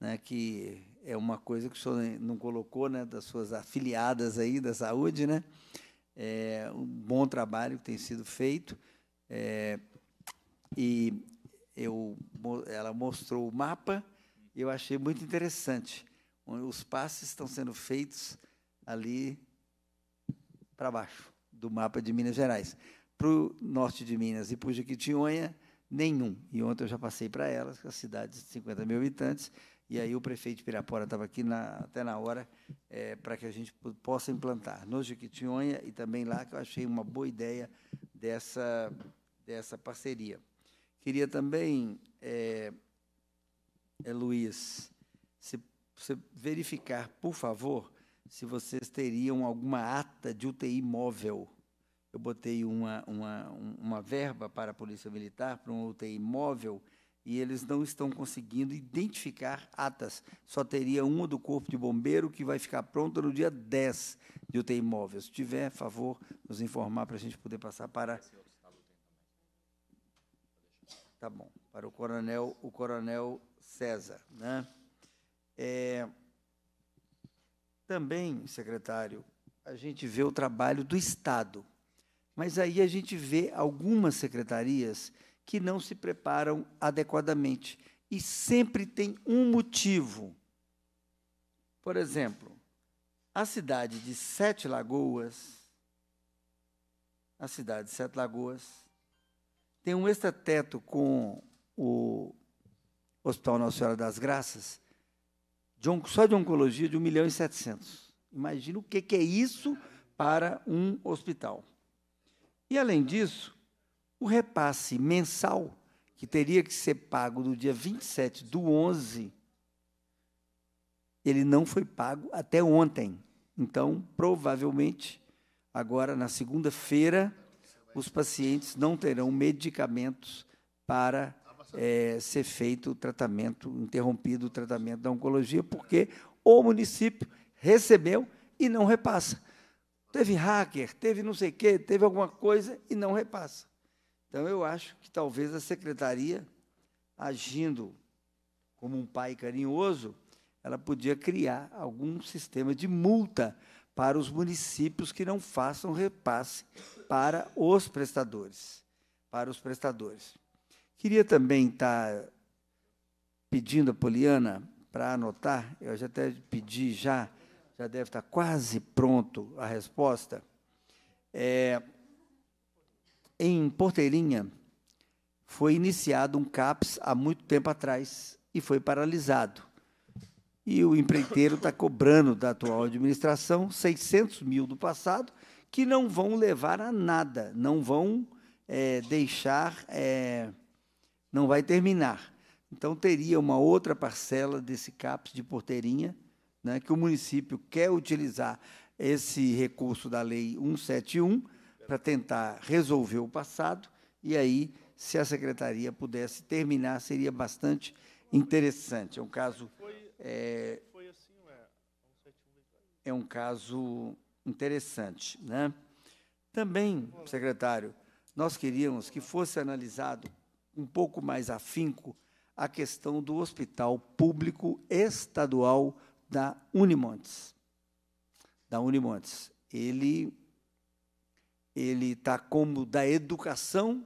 né, que é uma coisa que o senhor não colocou, né, das suas afiliadas aí da saúde, né? É um bom trabalho que tem sido feito. É, e eu, ela mostrou o mapa, eu achei muito interessante os passos estão sendo feitos ali para baixo do mapa de Minas Gerais. Para o norte de Minas e para o Jequitinhonha, nenhum. E ontem eu já passei para elas, que é a cidade de 50 mil habitantes, e aí o prefeito de Pirapora estava aqui na, até na hora é, para que a gente possa implantar no Jequitinhonha e também lá, que eu achei uma boa ideia dessa, dessa parceria. Queria também, é, é Luiz, se você verificar, por favor, se vocês teriam alguma ata de UTI móvel. Eu botei uma, uma, uma verba para a Polícia Militar, para um UTI móvel, e eles não estão conseguindo identificar atas. Só teria uma do Corpo de Bombeiro que vai ficar pronta no dia 10 de UTI móvel. Se tiver, favor, nos informar para a gente poder passar para. Tá bom, para o coronel, o coronel César, né? É, também, secretário, a gente vê o trabalho do Estado, mas aí a gente vê algumas secretarias que não se preparam adequadamente. E sempre tem um motivo. Por exemplo, a cidade de Sete Lagoas, a cidade de Sete Lagoas, tem um extrateto com o Hospital Nossa Senhora das Graças, de, só de oncologia de 1 milhão e 700. Imagina o que, que é isso para um hospital. E, além disso, o repasse mensal, que teria que ser pago do dia 27 do 11, ele não foi pago até ontem. Então, provavelmente, agora na segunda-feira, os pacientes não terão medicamentos para é, ser feito o tratamento, interrompido o tratamento da oncologia, porque o município recebeu e não repassa. Teve hacker, teve não sei o quê, teve alguma coisa e não repassa. Então, eu acho que talvez a secretaria, agindo como um pai carinhoso, ela podia criar algum sistema de multa para os municípios que não façam repasse para os prestadores, para os prestadores. Queria também estar pedindo a Poliana para anotar, eu já até pedi já, já deve estar quase pronto a resposta. É, em Porteirinha foi iniciado um CAPS há muito tempo atrás e foi paralisado. E o empreiteiro está cobrando da atual administração 600 mil do passado, que não vão levar a nada, não vão é, deixar. É, não vai terminar. Então, teria uma outra parcela desse CAPS de Porteirinha, né, que o município quer utilizar esse recurso da Lei 171 para tentar resolver o passado, e aí, se a secretaria pudesse terminar, seria bastante interessante. É um caso. É, assim, é um caso interessante. Né? Também, secretário, nós queríamos que fosse analisado um pouco mais afinco a questão do Hospital Público Estadual da Unimontes. Da Unimontes. Ele ele está como da educação,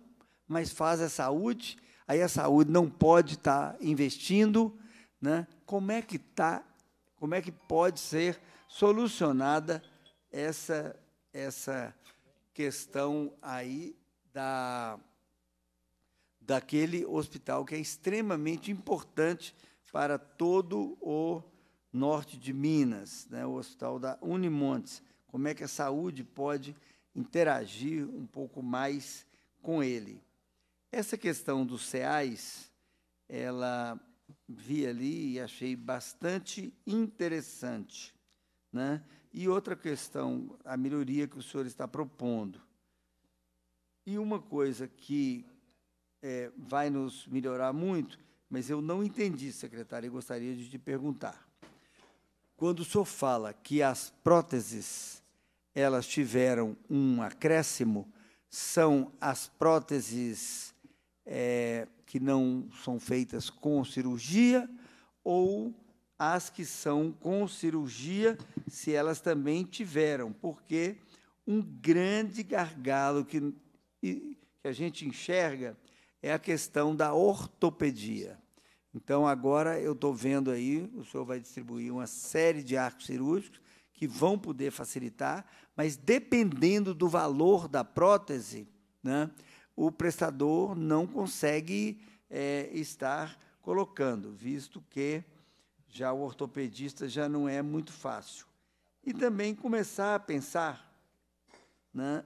mas faz a saúde, aí a saúde não pode estar tá investindo, né? Como é que tá? Como é que pode ser solucionada essa essa questão aí da daquele hospital que é extremamente importante para todo o norte de Minas, né, o hospital da Unimontes. Como é que a saúde pode interagir um pouco mais com ele? Essa questão dos CEAs, ela vi ali e achei bastante interessante. Né? E outra questão, a melhoria que o senhor está propondo. E uma coisa que é, vai nos melhorar muito, mas eu não entendi, secretário, e gostaria de te perguntar. Quando o senhor fala que as próteses elas tiveram um acréscimo, são as próteses é, que não são feitas com cirurgia ou as que são com cirurgia, se elas também tiveram, porque um grande gargalo que, que a gente enxerga é a questão da ortopedia. Então, agora eu estou vendo aí, o senhor vai distribuir uma série de arcos cirúrgicos que vão poder facilitar, mas dependendo do valor da prótese, né, o prestador não consegue é, estar colocando, visto que já o ortopedista já não é muito fácil. E também começar a pensar né,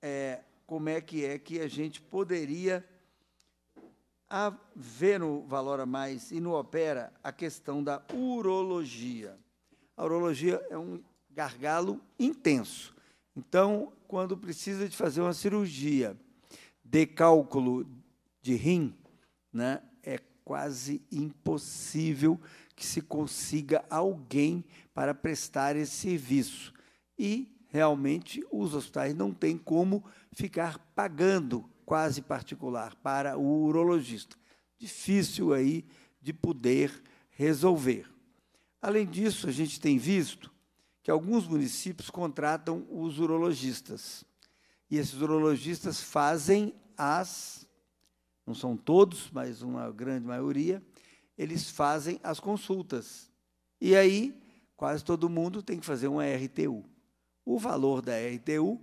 é, como é que é que a gente poderia a Veno Valora Mais e no Opera a questão da urologia. A urologia é um gargalo intenso. Então, quando precisa de fazer uma cirurgia de cálculo de rim, né, é quase impossível que se consiga alguém para prestar esse serviço. E, realmente, os hospitais não têm como ficar pagando quase particular para o urologista. Difícil aí de poder resolver. Além disso, a gente tem visto que alguns municípios contratam os urologistas. E esses urologistas fazem as, não são todos, mas uma grande maioria, eles fazem as consultas. E aí, quase todo mundo tem que fazer uma RTU. O valor da RTU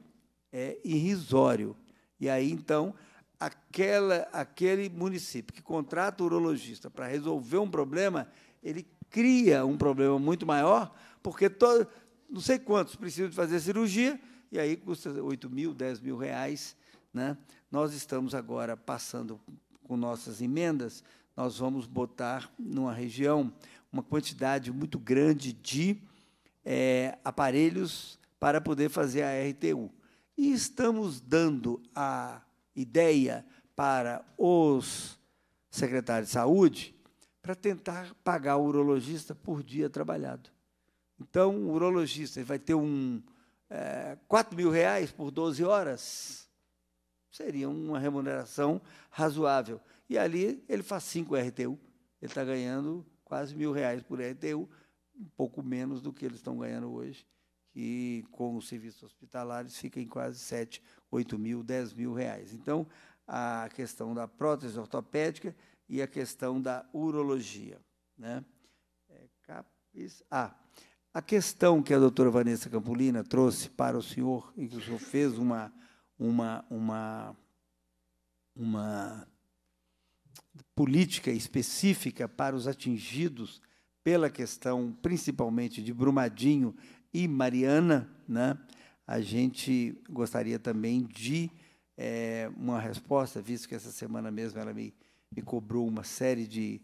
é irrisório. E aí, então, aquela, aquele município que contrata o urologista para resolver um problema, ele cria um problema muito maior, porque todo, não sei quantos precisam de fazer cirurgia, e aí custa 8 mil, 10 mil reais. Né? Nós estamos agora passando com nossas emendas, nós vamos botar numa região uma quantidade muito grande de é, aparelhos para poder fazer a RTU. E estamos dando a ideia para os secretários de saúde para tentar pagar o urologista por dia trabalhado. Então, o urologista vai ter um é, 4 mil reais por 12 horas. Seria uma remuneração razoável. E ali ele faz 5 RTU. Ele está ganhando quase mil reais por RTU, um pouco menos do que eles estão ganhando hoje que com os serviços hospitalares fica em quase 7, 8 mil, 10 mil reais. Então, a questão da prótese ortopédica e a questão da urologia. Né? É, capis, ah, a questão que a doutora Vanessa Campolina trouxe para o senhor, e que o senhor fez uma, uma, uma, uma política específica para os atingidos pela questão, principalmente de Brumadinho e Mariana, né? a gente gostaria também de é, uma resposta, visto que essa semana mesmo ela me, me cobrou uma série de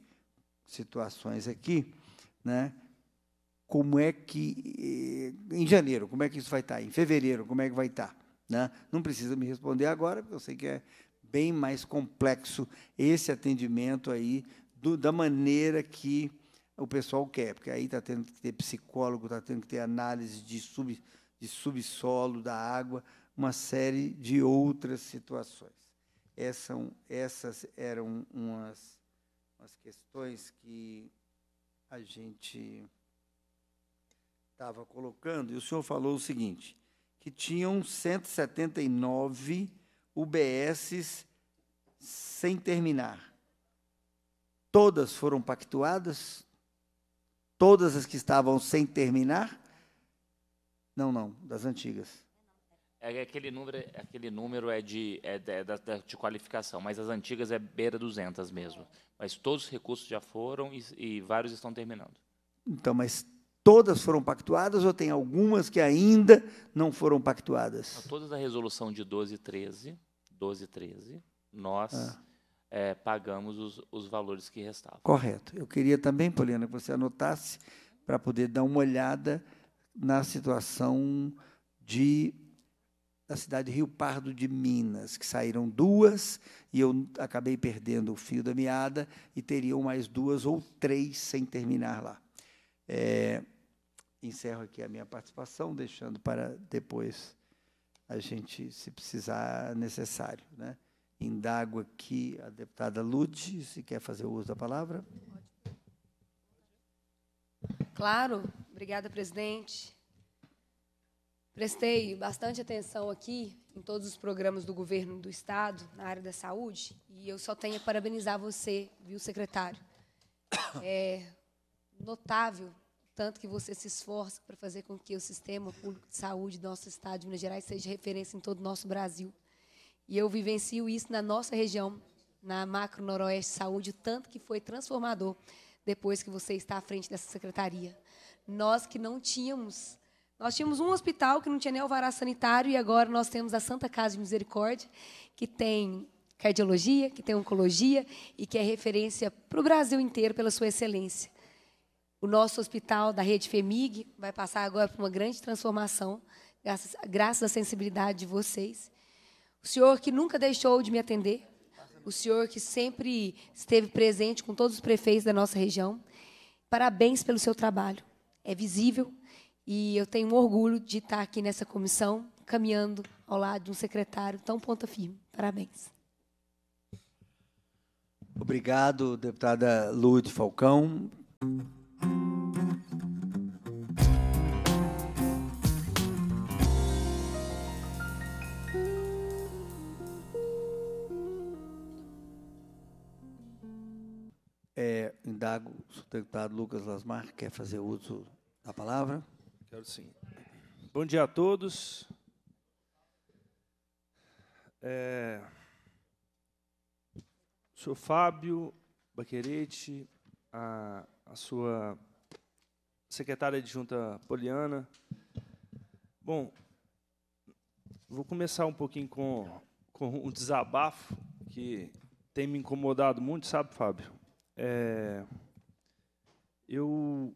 situações aqui, né? Como é que eh, em janeiro, como é que isso vai estar? Tá, em fevereiro, como é que vai estar? Tá, né? Não precisa me responder agora, porque eu sei que é bem mais complexo esse atendimento aí do, da maneira que o pessoal quer, porque aí está tendo que ter psicólogo, está tendo que ter análise de, sub, de subsolo, da água, uma série de outras situações. Essas, é essas eram umas, umas questões que a gente estava colocando, e o senhor falou o seguinte, que tinham 179 UBSs sem terminar. Todas foram pactuadas? Todas as que estavam sem terminar? Não, não, das antigas. É, é aquele, número, é, aquele número é de, é, de, é de, de qualificação, mas as antigas é beira 200 mesmo. Mas todos os recursos já foram e, e vários estão terminando. Então, mas todas foram pactuadas ou tem algumas que ainda não foram pactuadas? Todas a resolução de 12 e 13, 12 e 13, nós... Ah é, pagamos os, os valores que restavam. Correto. Eu queria também, Poliana, que você anotasse para poder dar uma olhada na situação de da cidade de Rio Pardo de Minas, que saíram duas e eu acabei perdendo o fio da meada e teriam mais duas ou três sem terminar lá. É, encerro aqui a minha participação, deixando para depois a gente, se precisar, necessário, né? Indago aqui a deputada Lute, se quer fazer uso da palavra. Claro, obrigada, presidente. Prestei bastante atenção aqui em todos os programas do governo do Estado na área da saúde e eu só tenho a parabenizar você, viu, secretário. É notável tanto que você se esforça para fazer com que o sistema público de saúde do nosso Estado de Minas Gerais seja referência em todo o nosso Brasil. E eu vivencio isso na nossa região, na Macro Noroeste Saúde, o tanto que foi transformador depois que você está à frente dessa secretaria. Nós que não tínhamos nós tínhamos um hospital que não tinha nem alvará sanitário e agora nós temos a Santa Casa de Misericórdia, que tem cardiologia, que tem oncologia e que é referência para o Brasil inteiro pela sua excelência. O nosso hospital da rede FEMIG vai passar agora por uma grande transformação, graças, graças à sensibilidade de vocês. O Senhor que nunca deixou de me atender. O Senhor que sempre esteve presente com todos os prefeitos da nossa região. Parabéns pelo seu trabalho. É visível e eu tenho um orgulho de estar aqui nessa comissão, caminhando ao lado de um secretário tão ponta firme. Parabéns. Obrigado, deputada Lúcia Falcão. Tiago, o deputado Lucas Lasmar quer fazer uso da palavra. Quero sim. Bom dia a todos. É, senhor Fábio Baquerete, a, a sua secretária adjunta Poliana. Bom, vou começar um pouquinho com, com um desabafo que tem me incomodado muito, sabe, Fábio? É, eu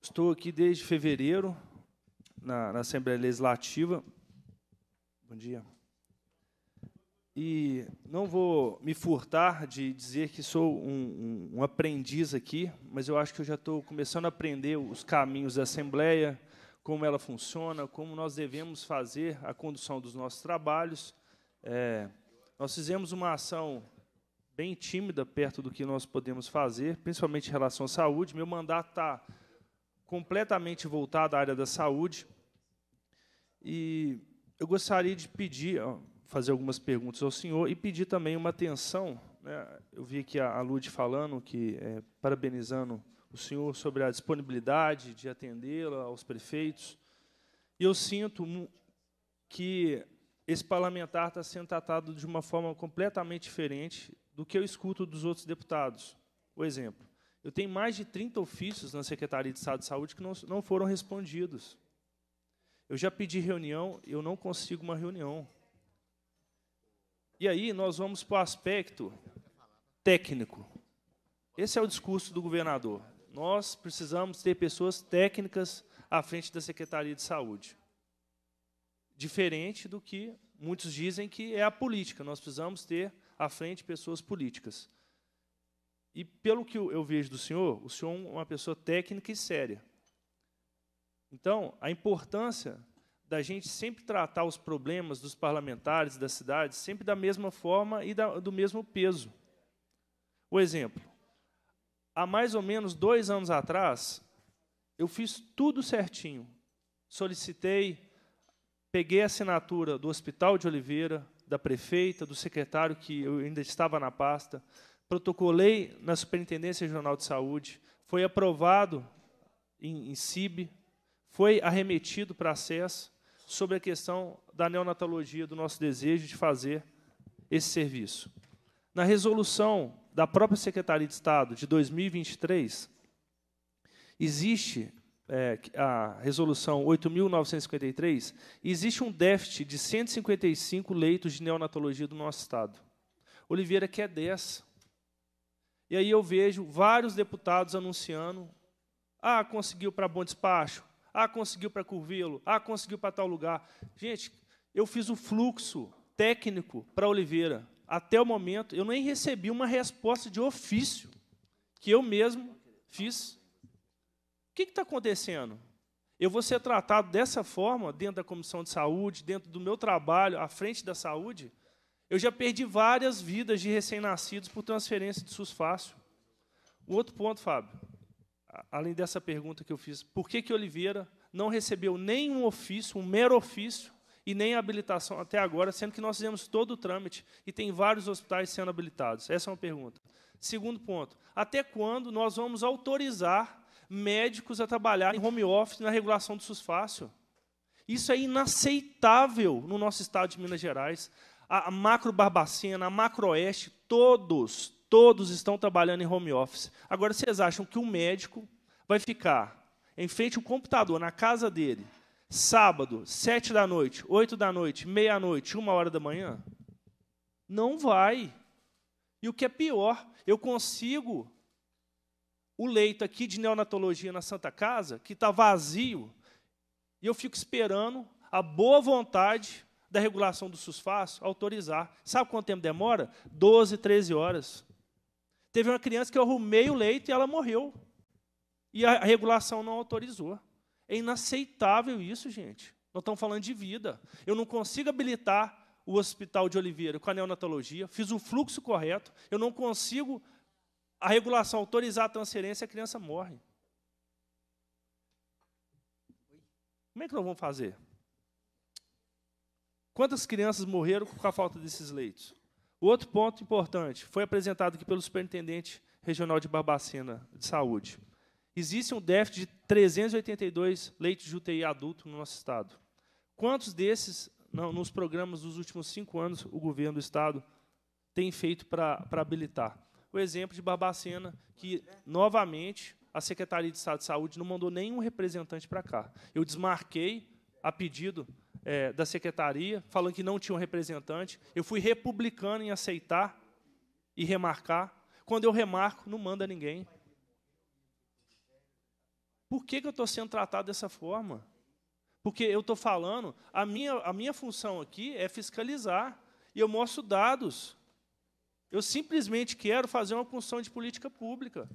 estou aqui desde fevereiro na, na Assembleia Legislativa. Bom dia. E não vou me furtar de dizer que sou um, um, um aprendiz aqui, mas eu acho que eu já estou começando a aprender os caminhos da Assembleia, como ela funciona, como nós devemos fazer a condução dos nossos trabalhos. É, nós fizemos uma ação bem tímida perto do que nós podemos fazer, principalmente em relação à saúde. Meu mandato está completamente voltado à área da saúde. E eu gostaria de pedir, fazer algumas perguntas ao senhor e pedir também uma atenção. Né? Eu vi aqui a Lud falando que, é, parabenizando o senhor sobre a disponibilidade de atendê-la aos prefeitos. E eu sinto que esse parlamentar está sendo tratado de uma forma completamente diferente do que eu escuto dos outros deputados. O exemplo. Eu tenho mais de 30 ofícios na Secretaria de Estado de Saúde que não, não foram respondidos. Eu já pedi reunião, eu não consigo uma reunião. E aí nós vamos para o aspecto técnico. Esse é o discurso do governador. Nós precisamos ter pessoas técnicas à frente da Secretaria de Saúde. Diferente do que muitos dizem que é a política. Nós precisamos ter à frente pessoas políticas. E pelo que eu vejo do senhor, o senhor é uma pessoa técnica e séria. Então, a importância da gente sempre tratar os problemas dos parlamentares das cidades sempre da mesma forma e da, do mesmo peso. O exemplo: há mais ou menos dois anos atrás, eu fiz tudo certinho. Solicitei, peguei a assinatura do Hospital de Oliveira, da prefeita, do secretário, que eu ainda estava na pasta, protocolei na Superintendência Regional de Saúde, foi aprovado em, em CIB, foi arremetido para acesso sobre a questão da neonatologia, do nosso desejo de fazer esse serviço. Na resolução da própria Secretaria de Estado de 2023, existe é, a resolução 8.953, existe um déficit de 155 leitos de neonatologia do nosso Estado. Oliveira quer 10. É e aí eu vejo vários deputados anunciando: ah, conseguiu para Bom Despacho, ah, conseguiu para Curvelo, ah, conseguiu para tal lugar. Gente, eu fiz o fluxo técnico para Oliveira. Até o momento, eu nem recebi uma resposta de ofício que eu mesmo fiz que está acontecendo? Eu vou ser tratado dessa forma dentro da comissão de saúde, dentro do meu trabalho, à frente da saúde? Eu já perdi várias vidas de recém-nascidos por transferência de SUS fácil. O outro ponto, Fábio, além dessa pergunta que eu fiz, por que, que Oliveira não recebeu nenhum ofício, um mero ofício, e nem habilitação até agora, sendo que nós fizemos todo o trâmite e tem vários hospitais sendo habilitados? Essa é uma pergunta. Segundo ponto, até quando nós vamos autorizar médicos a trabalhar em home office na regulação do susfácio. Isso é inaceitável no nosso estado de Minas Gerais. A macro Barbacena, a macro Oeste, todos, todos estão trabalhando em home office. Agora, vocês acham que um médico vai ficar em frente ao computador, na casa dele, sábado, sete da noite, oito da noite, meia-noite, uma hora da manhã? Não vai. E o que é pior, eu consigo o leito aqui de neonatologia na Santa Casa, que está vazio, e eu fico esperando a boa vontade da regulação do SUSFAS autorizar. Sabe quanto tempo demora? 12, 13 horas. Teve uma criança que eu arrumei o leito e ela morreu. E a regulação não autorizou. É inaceitável isso, gente. Nós estamos falando de vida. Eu não consigo habilitar o Hospital de Oliveira com a neonatologia, fiz o fluxo correto, eu não consigo a regulação autorizar a transferência, a criança morre. Como é que nós vamos fazer? Quantas crianças morreram com a falta desses leitos? Outro ponto importante, foi apresentado aqui pelo superintendente regional de Barbacena de Saúde. Existe um déficit de 382 leitos de UTI adulto no nosso estado. Quantos desses, não, nos programas dos últimos cinco anos, o governo do estado tem feito para habilitar? o exemplo de Barbacena, que, novamente, a Secretaria de Estado de Saúde não mandou nenhum representante para cá. Eu desmarquei a pedido é, da Secretaria, falando que não tinha um representante. Eu fui republicano em aceitar e remarcar. Quando eu remarco, não manda ninguém. Por que, que eu estou sendo tratado dessa forma? Porque eu estou falando, a minha, a minha função aqui é fiscalizar. E eu mostro dados. Eu simplesmente quero fazer uma função de política pública.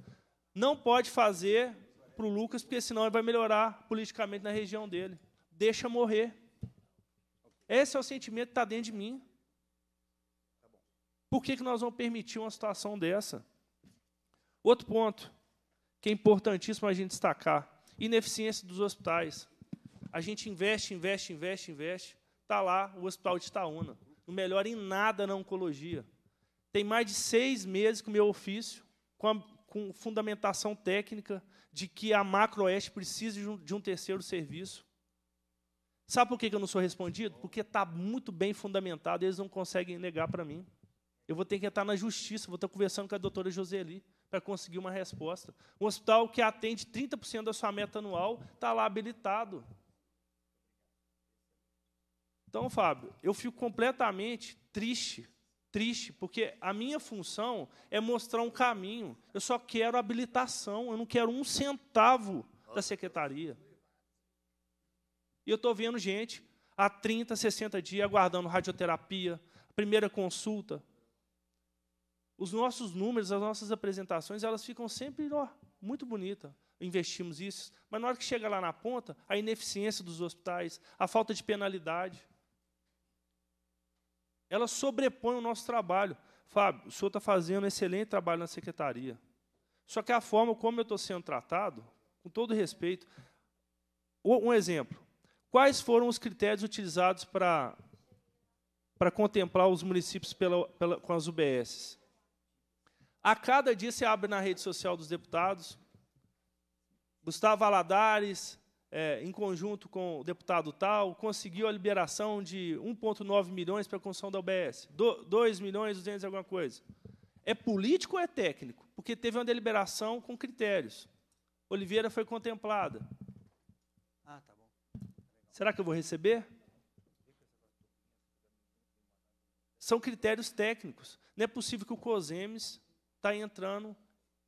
Não pode fazer para o Lucas, porque senão ele vai melhorar politicamente na região dele. Deixa morrer. Esse é o sentimento que está dentro de mim. Por que, que nós vamos permitir uma situação dessa? Outro ponto que é importantíssimo a gente destacar: ineficiência dos hospitais. A gente investe, investe, investe, investe. Está lá o hospital de Itaúna. Não melhora em nada na oncologia. Tem mais de seis meses com o meu ofício, com, a, com fundamentação técnica de que a Macroeste precisa de um, de um terceiro serviço. Sabe por que eu não sou respondido? Porque está muito bem fundamentado, eles não conseguem negar para mim. Eu vou ter que entrar na justiça, vou estar conversando com a doutora Joseli para conseguir uma resposta. Um hospital que atende 30% da sua meta anual está lá habilitado. Então, Fábio, eu fico completamente triste triste, porque a minha função é mostrar um caminho. Eu só quero habilitação, eu não quero um centavo da secretaria. E eu estou vendo gente há 30, 60 dias aguardando radioterapia, primeira consulta. Os nossos números, as nossas apresentações, elas ficam sempre ó, muito bonitas. Investimos isso, mas na hora que chega lá na ponta, a ineficiência dos hospitais, a falta de penalidade ela sobrepõe o nosso trabalho. Fábio, o senhor está fazendo um excelente trabalho na secretaria. Só que a forma como eu estou sendo tratado, com todo respeito. Um exemplo. Quais foram os critérios utilizados para, para contemplar os municípios pela, pela, com as UBS A cada dia se abre na rede social dos deputados. Gustavo Aladares, é, em conjunto com o deputado tal, conseguiu a liberação de 1,9 milhões para a construção da UBS, 2 milhões e 200 alguma coisa. É político ou é técnico? Porque teve uma deliberação com critérios. Oliveira foi contemplada. Ah, tá bom. Será que eu vou receber? São critérios técnicos. Não é possível que o COSEMES está entrando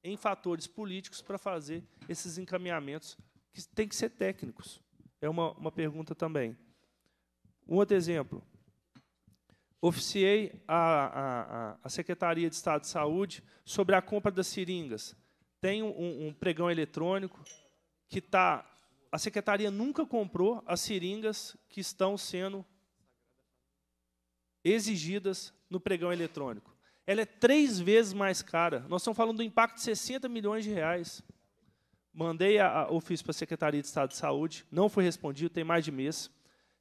em fatores políticos para fazer esses encaminhamentos que têm que ser técnicos. É uma, uma pergunta também. Um outro exemplo. Oficiei a, a, a Secretaria de Estado de Saúde sobre a compra das seringas. Tem um, um pregão eletrônico que está. A Secretaria nunca comprou as seringas que estão sendo exigidas no pregão eletrônico. Ela é três vezes mais cara. Nós estamos falando do impacto de 60 milhões de reais. Mandei a, a ofício para a Secretaria de Estado de Saúde, não foi respondido, tem mais de mês.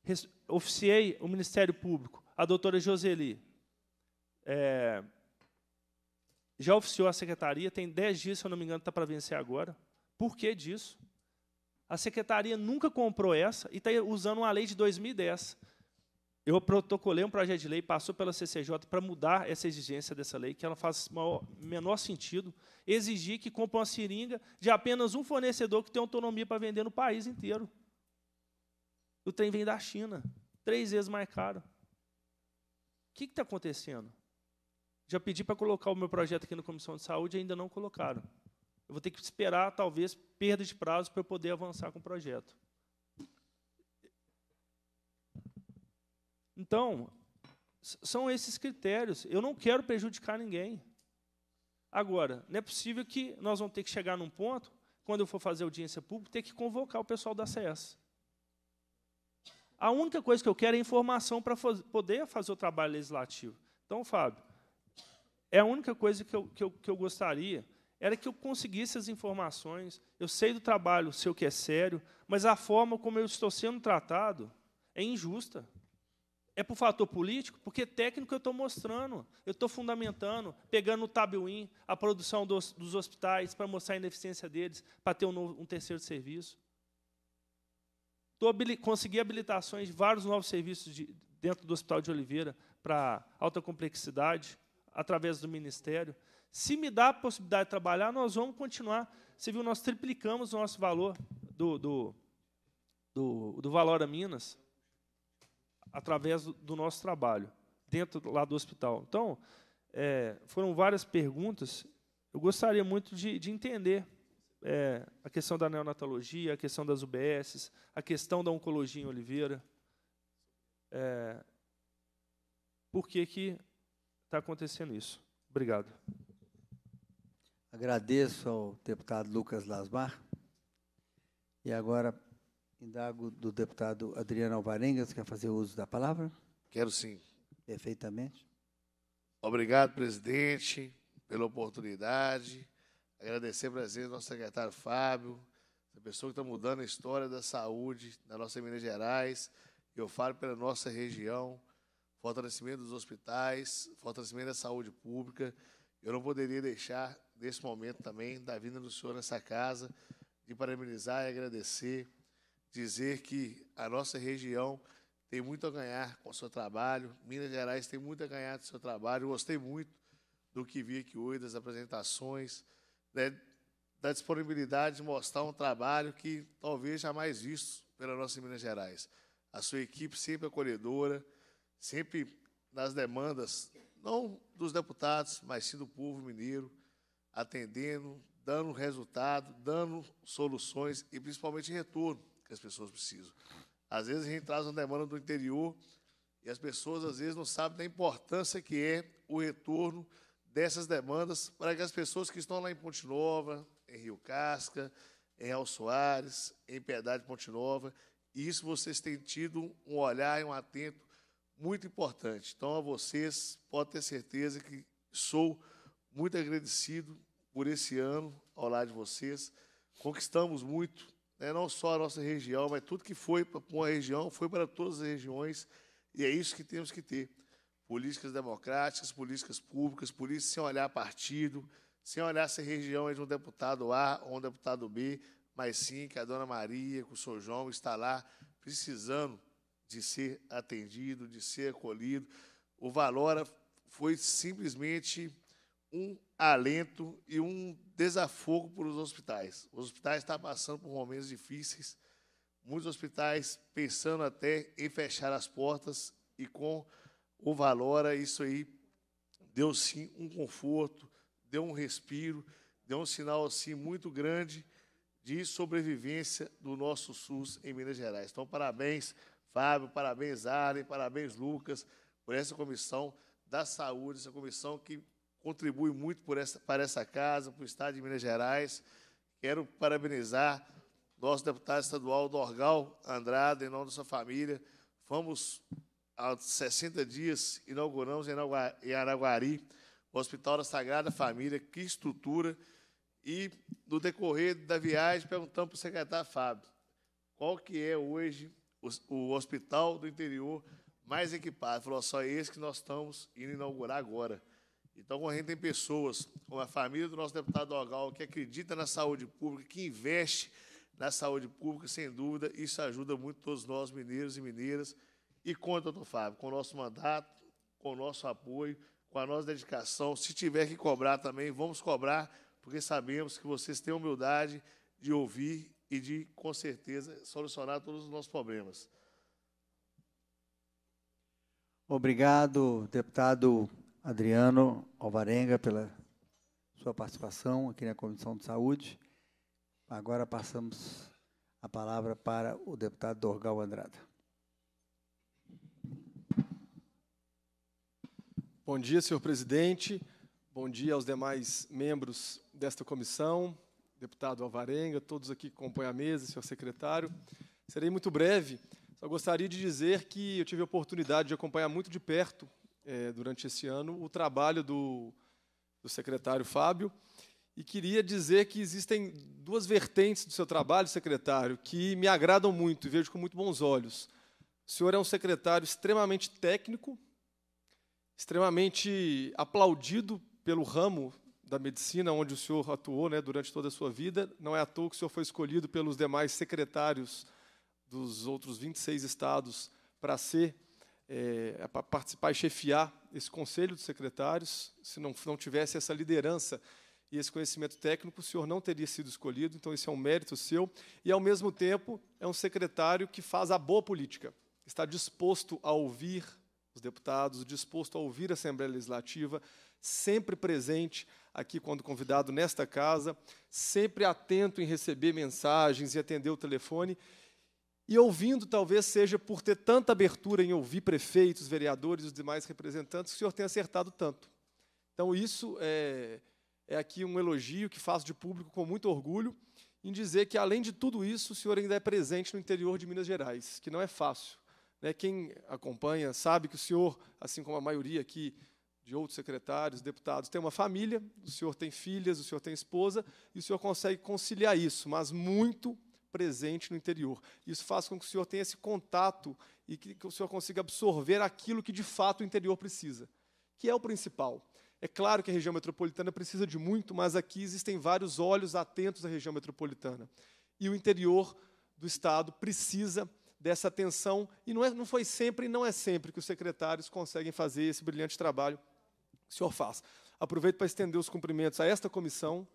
Res, oficiei o Ministério Público, a doutora Joseli. É, já oficiou a Secretaria, tem 10 dias, se eu não me engano, está para vencer agora. Por que disso? A Secretaria nunca comprou essa e está usando uma lei de 2010 eu protocolei um projeto de lei, passou pela CCJ para mudar essa exigência dessa lei, que ela faz maior, menor sentido exigir que compre uma seringa de apenas um fornecedor que tem autonomia para vender no país inteiro. O trem vem da China, três vezes mais caro. O que está acontecendo? Já pedi para colocar o meu projeto aqui na Comissão de Saúde, e ainda não colocaram. Eu vou ter que esperar, talvez, perda de prazo para eu poder avançar com o projeto. Então, são esses critérios. Eu não quero prejudicar ninguém. Agora, não é possível que nós vamos ter que chegar num ponto, quando eu for fazer audiência pública, ter que convocar o pessoal da CS. A única coisa que eu quero é informação para poder fazer o trabalho legislativo. Então, Fábio, é a única coisa que eu, que eu, que eu gostaria era que eu conseguisse as informações. Eu sei do trabalho, sei o que é sério, mas a forma como eu estou sendo tratado é injusta. É por fator político? Porque técnico eu estou mostrando, eu estou fundamentando, pegando o Tabuin, a produção dos, dos hospitais, para mostrar a ineficiência deles, para ter um, novo, um terceiro serviço. Tô, habili consegui habilitações de vários novos serviços de, dentro do Hospital de Oliveira para alta complexidade, através do Ministério. Se me dá a possibilidade de trabalhar, nós vamos continuar. Você viu, nós triplicamos o nosso valor do, do, do, do Valora Minas através do nosso trabalho, dentro lá do hospital. Então, é, foram várias perguntas. Eu gostaria muito de, de entender é, a questão da neonatologia, a questão das UBSs, a questão da oncologia em Oliveira. É, por que que está acontecendo isso? Obrigado. Agradeço ao deputado Lucas Lasmar. E agora Indago do deputado Adriano Alvarengas, quer fazer uso da palavra? Quero sim. Perfeitamente. Obrigado, presidente, pela oportunidade. Agradecer a presença nosso secretário Fábio, essa pessoa que está mudando a história da saúde na nossa Minas Gerais. Eu falo pela nossa região, fortalecimento dos hospitais, fortalecimento da saúde pública. Eu não poderia deixar, nesse momento também, da vinda do senhor nessa casa, de parabenizar e agradecer dizer que a nossa região tem muito a ganhar com o seu trabalho, Minas Gerais tem muito a ganhar do seu trabalho. gostei muito do que vi aqui hoje, das apresentações, né, da disponibilidade de mostrar um trabalho que talvez jamais visto pela nossa Minas Gerais. A sua equipe sempre acolhedora, sempre nas demandas, não dos deputados, mas sim do povo mineiro, atendendo, dando resultado, dando soluções e principalmente retorno que as pessoas precisam. Às vezes a gente traz uma demanda do interior e as pessoas às vezes não sabem da importância que é o retorno dessas demandas para que as pessoas que estão lá em Ponte Nova, em Rio Casca, em Al Soares, em Piedade Ponte Nova, isso vocês têm tido um olhar e um atento muito importante. Então, a vocês, pode ter certeza que sou muito agradecido por esse ano ao lado de vocês. Conquistamos muito né, não só a nossa região, mas tudo que foi para uma região foi para todas as regiões, e é isso que temos que ter. Políticas democráticas, políticas públicas, políticas sem olhar partido, sem olhar se a região é de um deputado A ou um deputado B, mas sim que a dona Maria, que o senhor João está lá precisando de ser atendido, de ser acolhido. O Valora foi simplesmente um alento e um desafogo para os hospitais. Os hospitais estão tá passando por momentos difíceis, muitos hospitais pensando até em fechar as portas e com o Valora isso aí deu sim um conforto, deu um respiro, deu um sinal assim muito grande de sobrevivência do nosso SUS em Minas Gerais. Então parabéns Fábio, parabéns Arlen, parabéns Lucas por essa comissão da saúde, essa comissão que contribui muito essa, para essa casa, para o Estado de Minas Gerais. Quero parabenizar nosso deputado estadual Dorgal Andrade, em nome da sua família. Fomos há 60 dias, inauguramos em Araguari o Hospital da Sagrada Família, que estrutura. E, no decorrer da viagem, perguntamos para o secretário Fábio qual que é hoje o, o hospital do interior mais equipado. Ele falou, só esse que nós estamos indo inaugurar agora. Então, quando a gente tem pessoas, como a família do nosso deputado Dogal, que acredita na saúde pública, que investe na saúde pública, sem dúvida, isso ajuda muito todos nós, mineiros e mineiras, e conta, doutor Fábio, com o nosso mandato, com o nosso apoio, com a nossa dedicação. Se tiver que cobrar também, vamos cobrar, porque sabemos que vocês têm humildade de ouvir e de, com certeza, solucionar todos os nossos problemas. Obrigado, deputado Adriano Alvarenga pela sua participação aqui na Comissão de Saúde. Agora passamos a palavra para o deputado Dorgal Andrada. Bom dia, senhor presidente. Bom dia aos demais membros desta comissão, deputado Alvarenga, todos aqui que compõem a mesa, senhor secretário. Serei muito breve, só gostaria de dizer que eu tive a oportunidade de acompanhar muito de perto é, durante esse ano o trabalho do, do secretário Fábio e queria dizer que existem duas vertentes do seu trabalho, secretário, que me agradam muito e vejo com muito bons olhos. O senhor é um secretário extremamente técnico, extremamente aplaudido pelo ramo da medicina onde o senhor atuou né, durante toda a sua vida. Não é à toa que o senhor foi escolhido pelos demais secretários dos outros 26 estados para ser é, para participar e chefiar esse conselho dos secretários. Se não, não tivesse essa liderança e esse conhecimento técnico, o senhor não teria sido escolhido, então esse é um mérito seu. E, ao mesmo tempo, é um secretário que faz a boa política, está disposto a ouvir os deputados, disposto a ouvir a Assembleia Legislativa, sempre presente aqui quando convidado nesta casa, sempre atento em receber mensagens e atender o telefone. E ouvindo, talvez seja por ter tanta abertura em ouvir prefeitos, vereadores e os demais representantes, que o senhor tenha acertado tanto. Então, isso é, é aqui um elogio que faço de público com muito orgulho em dizer que, além de tudo isso, o senhor ainda é presente no interior de Minas Gerais, que não é fácil. Né? Quem acompanha sabe que o senhor, assim como a maioria aqui de outros secretários, deputados, tem uma família, o senhor tem filhas, o senhor tem esposa, e o senhor consegue conciliar isso, mas muito presente no interior. Isso faz com que o senhor tenha esse contato e que, que o senhor consiga absorver aquilo que de fato o interior precisa, que é o principal. É claro que a região metropolitana precisa de muito, mas aqui existem vários olhos atentos à região metropolitana. E o interior do Estado precisa dessa atenção, e não, é, não foi sempre e não é sempre que os secretários conseguem fazer esse brilhante trabalho que o senhor faz. Aproveito para estender os cumprimentos a esta comissão,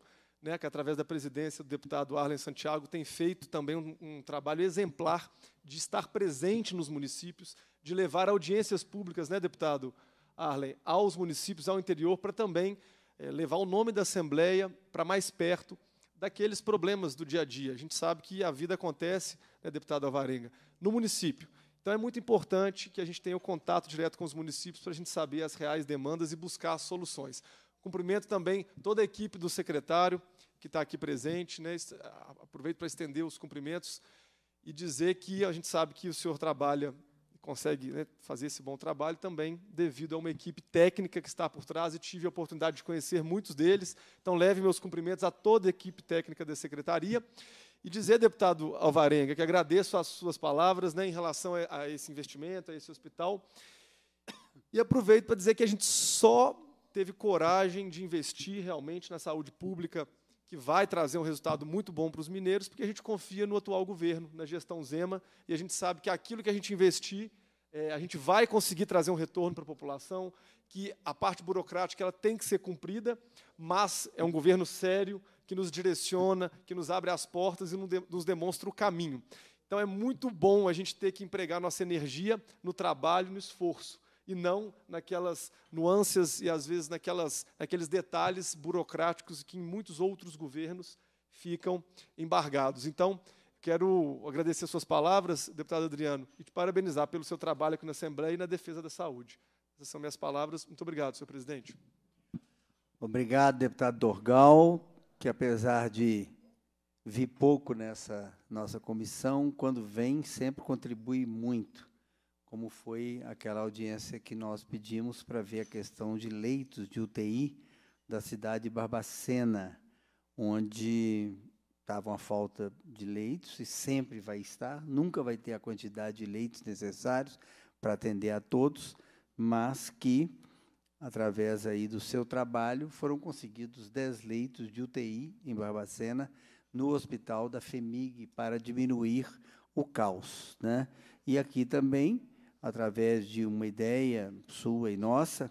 né, que através da presidência do deputado Arlen Santiago tem feito também um, um, trabalho exemplar de estar presente nos municípios, de levar audiências públicas, né, deputado Arlen, aos municípios, ao interior, para também é, levar o nome da Assembleia para mais perto daqueles problemas do dia a dia. A gente sabe que a vida acontece, né, deputado Alvarenga, no município. Então é muito importante que a gente tenha o um contato direto com os municípios para a gente saber as reais demandas e buscar soluções. Cumprimento também toda a equipe do secretário que está aqui presente. Né? Aproveito para estender os cumprimentos e dizer que a gente sabe que o senhor trabalha, consegue né, fazer esse bom trabalho também devido a uma equipe técnica que está por trás e tive a oportunidade de conhecer muitos deles. Então, leve meus cumprimentos a toda a equipe técnica da secretaria. E dizer, deputado Alvarenga, que agradeço as suas palavras né, em relação a, a esse investimento, a esse hospital. E aproveito para dizer que a gente só teve coragem de investir realmente na saúde pública, que vai trazer um resultado muito bom para os mineiros, porque a gente confia no atual governo, na gestão Zema, e a gente sabe que aquilo que a gente investir, é, a gente vai conseguir trazer um retorno para a população, que a parte burocrática ela tem que ser cumprida, mas é um governo sério, que nos direciona, que nos abre as portas e nos demonstra o caminho. Então é muito bom a gente ter que empregar nossa energia no trabalho, no esforço e não naquelas nuances e às vezes naquelas, naqueles detalhes burocráticos que em muitos outros governos ficam embargados. Então, quero agradecer suas palavras, deputado Adriano, e te parabenizar pelo seu trabalho aqui na Assembleia e na defesa da saúde. Essas são minhas palavras. Muito obrigado, senhor presidente. Obrigado, deputado Dorgal, que apesar de vir pouco nessa nossa comissão, quando vem sempre contribui muito como foi aquela audiência que nós pedimos para ver a questão de leitos de UTI da cidade de Barbacena, onde estava uma falta de leitos e sempre vai estar, nunca vai ter a quantidade de leitos necessários para atender a todos, mas que através aí do seu trabalho foram conseguidos 10 leitos de UTI em Barbacena no hospital da FEMIG para diminuir o caos, né? E aqui também através de uma ideia sua e nossa,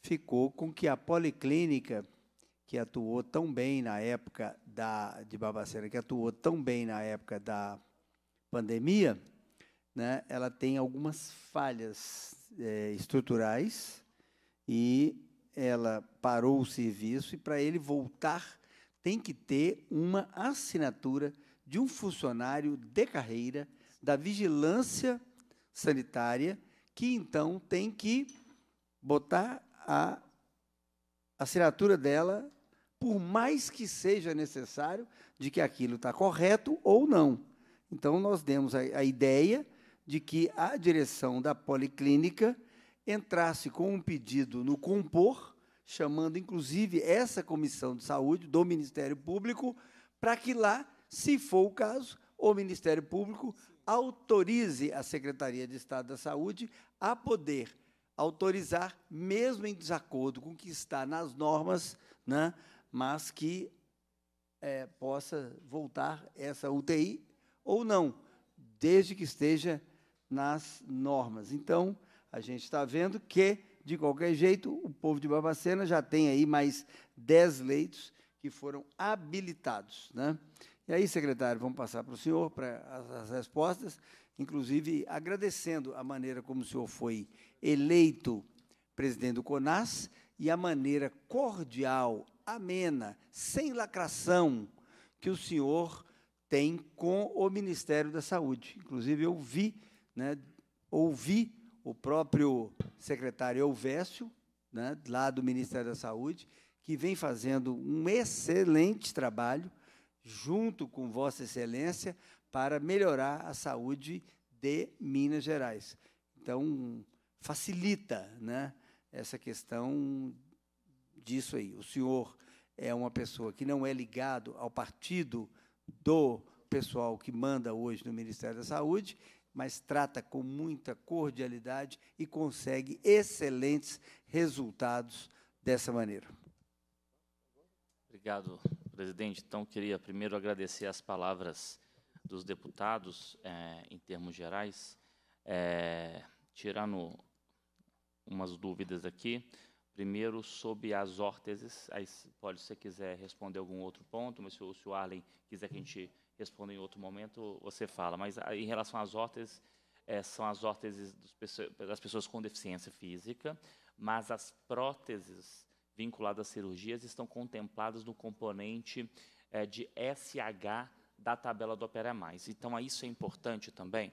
ficou com que a policlínica, que atuou tão bem na época da, de Babacena, que atuou tão bem na época da pandemia, né, ela tem algumas falhas é, estruturais e ela parou o serviço e para ele voltar tem que ter uma assinatura de um funcionário de carreira da vigilância sanitária, que então tem que botar a assinatura dela, por mais que seja necessário, de que aquilo está correto ou não. Então, nós demos a, a ideia de que a direção da policlínica entrasse com um pedido no compor, chamando inclusive essa comissão de saúde do Ministério Público, para que lá, se for o caso, o Ministério Público autorize a Secretaria de Estado da Saúde a poder autorizar, mesmo em desacordo com o que está nas normas, né, mas que é, possa voltar essa UTI ou não, desde que esteja nas normas. Então, a gente está vendo que, de qualquer jeito, o povo de Barbacena já tem aí mais 10 leitos que foram habilitados. Né? E aí, secretário, vamos passar para o senhor para as, as respostas, inclusive agradecendo a maneira como o senhor foi eleito presidente do CONAS e a maneira cordial, amena, sem lacração que o senhor tem com o Ministério da Saúde. Inclusive, eu vi, né, ouvi o próprio secretário Elvésio, né, lá do Ministério da Saúde, que vem fazendo um excelente trabalho junto com Vossa Excelência, para melhorar a saúde de Minas Gerais. Então, facilita né, essa questão disso aí. O senhor é uma pessoa que não é ligado ao partido do pessoal que manda hoje no Ministério da Saúde, mas trata com muita cordialidade e consegue excelentes resultados dessa maneira. Obrigado, Presidente, então queria primeiro agradecer as palavras dos deputados, é, em termos gerais, é, tirando umas dúvidas aqui. Primeiro, sobre as órteses, aí, pode, se você quiser responder algum outro ponto, mas se o, se o Arlen quiser que a gente responda em outro momento, você fala. Mas ah, em relação às órteses, é, são as órteses das pessoas com deficiência física, mas as próteses vinculadas às cirurgias estão contempladas no componente é, de SH da tabela do Opera Mais. Então, isso é importante também,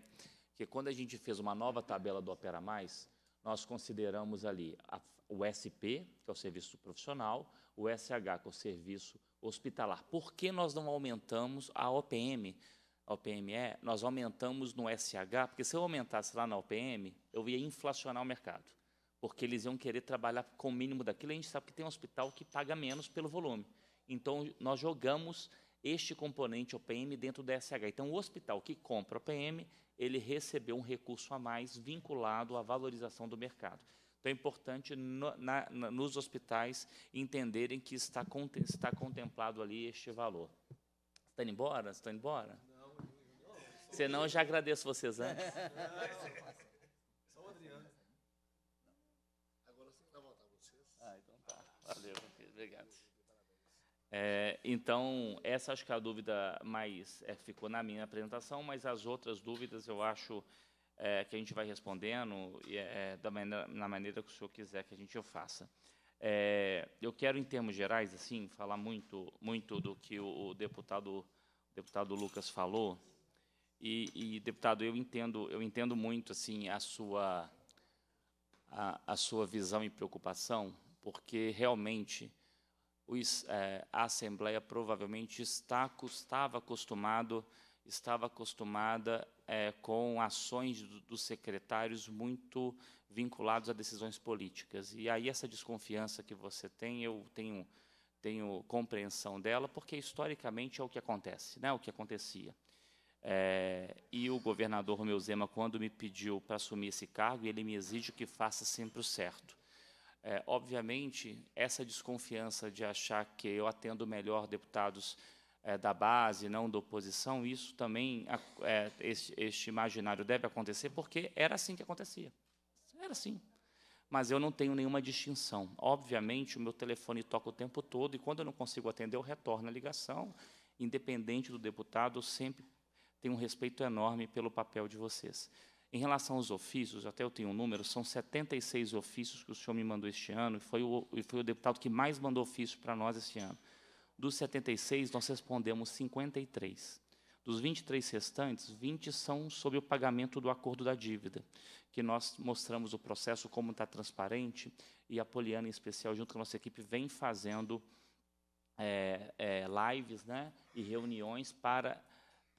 que quando a gente fez uma nova tabela do Opera Mais, nós consideramos ali a, o SP, que é o serviço profissional, o SH, que é o serviço hospitalar. Por que nós não aumentamos a OPM? A OPME, é, nós aumentamos no SH, porque se eu aumentasse lá na OPM, eu ia inflacionar o mercado porque eles iam querer trabalhar com o mínimo daquilo, a gente sabe que tem um hospital que paga menos pelo volume. Então, nós jogamos este componente OPM dentro da SH. Então, o hospital que compra OPM, ele recebeu um recurso a mais vinculado à valorização do mercado. Então, é importante no, na, na, nos hospitais entenderem que está, está contemplado ali este valor. Está indo embora? Está indo embora? Não, não, Senão, eu já agradeço vocês antes. Não, não. Obrigado. É, então, essa acho que é a dúvida mais é, ficou na minha apresentação, mas as outras dúvidas eu acho é, que a gente vai respondendo é, é, da maneira, na maneira que o senhor quiser que a gente o faça. É, eu quero, em termos gerais, assim, falar muito, muito do que o, deputado, deputado Lucas falou. E, e, deputado, eu entendo, eu entendo muito assim a sua a, a sua visão e preocupação, porque realmente é, a Assembleia provavelmente está, estava acostumado, estava acostumada é, com ações dos secretários muito vinculados a decisões políticas. E aí essa desconfiança que você tem, eu tenho, tenho compreensão dela, porque historicamente é o que acontece, né, o que acontecia. É, e o governador Romeu Zema, quando me pediu para assumir esse cargo, ele me exige que faça sempre o certo. É, obviamente, essa desconfiança de achar que eu atendo melhor deputados é, da base, não da oposição, isso também, é, este, este, imaginário deve acontecer, porque era assim que acontecia. Era assim. Mas eu não tenho nenhuma distinção. Obviamente, o meu telefone toca o tempo todo, e quando eu não consigo atender, eu retorno a ligação. Independente do deputado, eu sempre tenho um respeito enorme pelo papel de vocês. Em relação aos ofícios, até eu tenho um número, são 76 ofícios que o senhor me mandou este ano, e foi o, foi o deputado que mais mandou ofício para nós este ano. Dos 76, nós respondemos 53. Dos 23 restantes, 20 são sobre o pagamento do acordo da dívida, que nós mostramos o processo como está transparente, e a Poliana, em especial, junto com a nossa equipe, vem fazendo é, é, lives né, e reuniões para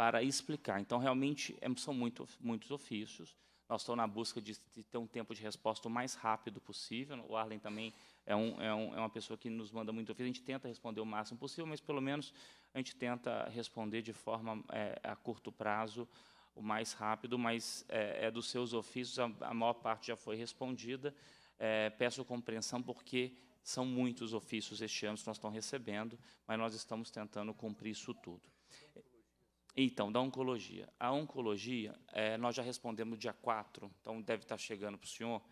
para explicar. Então, realmente, é, são muito, muitos ofícios. Nós estamos na busca de, ter um tempo de resposta o mais rápido possível. O Arlen também é, um, é, um, é uma pessoa que nos manda muito ofício. A gente tenta responder o máximo possível, mas, pelo menos, a gente tenta responder de forma é, a curto prazo, o mais rápido, mas é, é dos seus ofícios, a, a, maior parte já foi respondida. É, peço compreensão, porque são muitos ofícios este ano que nós estamos recebendo, mas nós estamos tentando cumprir isso tudo. Então, da oncologia. A oncologia, é, nós já respondemos dia 4, então deve estar chegando para o senhor.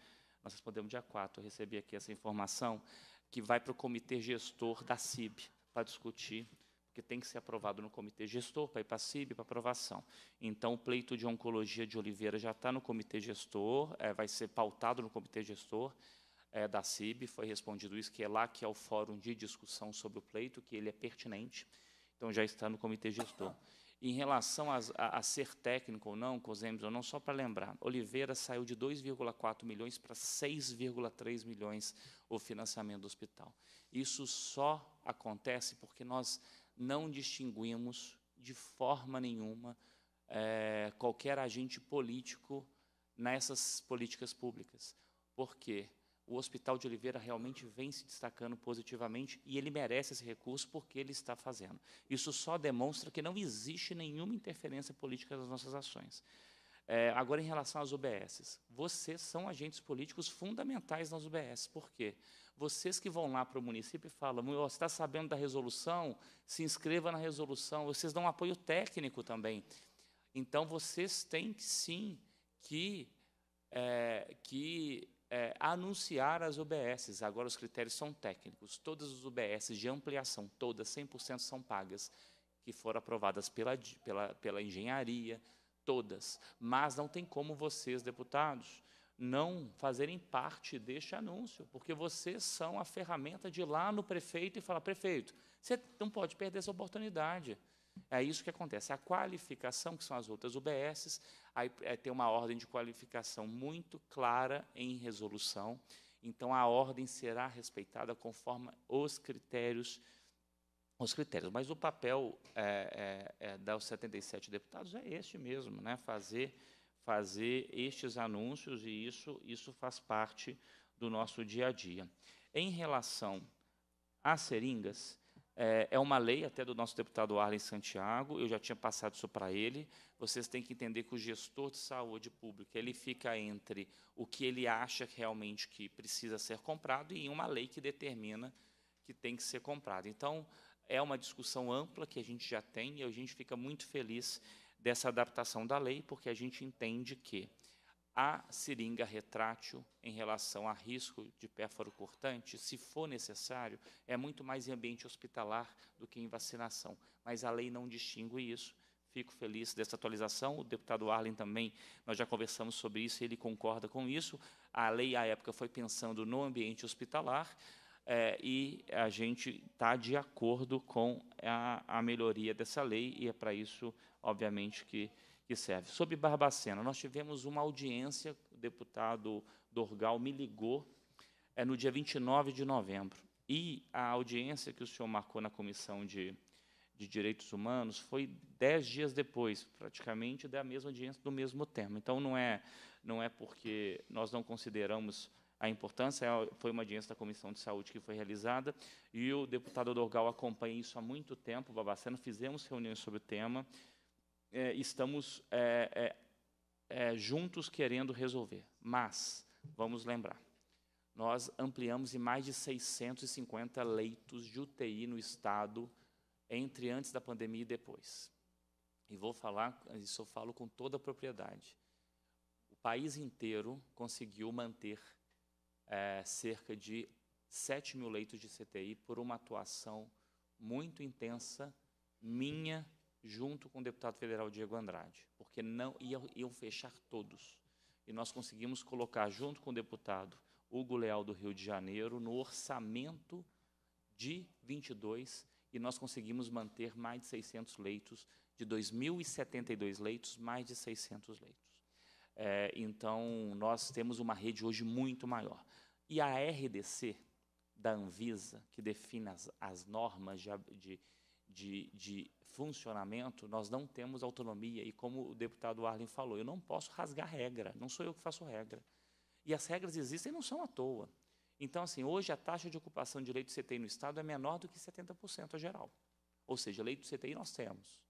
Nós respondemos dia 4, eu recebi aqui essa informação, que vai para o comitê gestor da CIB para discutir, porque tem que ser aprovado no comitê gestor para ir para a CIB para aprovação. Então, o pleito de oncologia de Oliveira já está no comitê gestor, é, vai ser pautado no comitê gestor é, da CIB, foi respondido isso, que é lá que é o fórum de discussão sobre o pleito, que ele é pertinente, então já está no comitê gestor em relação a, a, a, ser técnico ou não, Cosemos ou não, só para lembrar, Oliveira saiu de 2,4 milhões para 6,3 milhões o financiamento do hospital. Isso só acontece porque nós não distinguimos de forma nenhuma é, qualquer agente político nessas políticas públicas. Por quê? o Hospital de Oliveira realmente vem se destacando positivamente e ele merece esse recurso porque ele está fazendo. Isso só demonstra que não existe nenhuma interferência política nas nossas ações. É, agora, em relação às UBSs, vocês são agentes políticos fundamentais nas UBSs. Por quê? Vocês que vão lá para o município e falam, oh, você está sabendo da resolução? Se inscreva na resolução. Vocês dão apoio técnico também. Então, vocês têm, sim, que, é, que é, anunciar as UBSs. Agora os critérios são técnicos. Todas as UBSs de ampliação, todas 100% são pagas, que foram aprovadas pela, pela, pela engenharia, todas. Mas não tem como vocês, deputados, não fazerem parte deste anúncio, porque vocês são a ferramenta de ir lá no prefeito e falar: prefeito, você não pode perder essa oportunidade. É isso que acontece. A qualificação, que são as outras UBSs, aí é, tem uma ordem de qualificação muito clara em resolução. Então, a ordem será respeitada conforme os critérios. Os critérios. Mas o papel é, é, é dos 77 deputados é este mesmo, né? fazer, fazer estes anúncios, e isso, isso faz parte do nosso dia a dia. Em relação às seringas, é, é uma lei até do nosso deputado Arlen Santiago, eu já tinha passado isso para ele. Vocês têm que entender que o gestor de saúde pública ele fica entre o que ele acha realmente que precisa ser comprado e uma lei que determina que tem que ser comprado. Então, é uma discussão ampla que a gente já tem e a gente fica muito feliz dessa adaptação da lei, porque a gente entende que a seringa retrátil em relação a risco de pérforo cortante, se for necessário, é muito mais em ambiente hospitalar do que em vacinação. Mas a lei não distingue isso. Fico feliz dessa atualização. O deputado Arlen também, nós já conversamos sobre isso, ele concorda com isso. A lei, à época, foi pensando no ambiente hospitalar. É, e a gente está de acordo com a, a melhoria dessa lei, e é para isso, obviamente, que que serve. Sobre Barbacena, nós tivemos uma audiência, o deputado Dorgal me ligou é, no dia 29 de novembro. E a audiência que o senhor marcou na Comissão de, de Direitos Humanos foi dez dias depois, praticamente, da mesma audiência, do mesmo tema. Então, não é, não é porque nós não consideramos a importância, é, foi uma audiência da Comissão de Saúde que foi realizada, e o deputado Dorgal acompanha isso há muito tempo, Barbacena fizemos reuniões sobre o tema, é, estamos é, é, é, juntos querendo resolver. Mas, vamos lembrar, nós ampliamos em mais de 650 leitos de UTI no Estado, entre antes da pandemia e depois. E vou falar, isso eu falo com toda a propriedade. O país inteiro conseguiu manter é, cerca de 7 mil leitos de CTI por uma atuação muito intensa, minha junto com o deputado federal Diego Andrade, porque não iam, iam fechar todos. E nós conseguimos colocar, junto com o deputado Hugo Leal do Rio de Janeiro, no orçamento de 22, e nós conseguimos manter mais de 600 leitos, de 2.072 leitos, mais de 600 leitos. É, então, nós temos uma rede hoje muito maior. E a RDC, da Anvisa, que define as, as normas de, de de, de funcionamento, nós não temos autonomia. E como o deputado Arlen falou, eu não posso rasgar regra, não sou eu que faço regra. E as regras existem não são à toa. Então, assim, hoje a taxa de ocupação de leito CTI no Estado é menor do que 70% a é geral. Ou seja, leito CTI nós temos.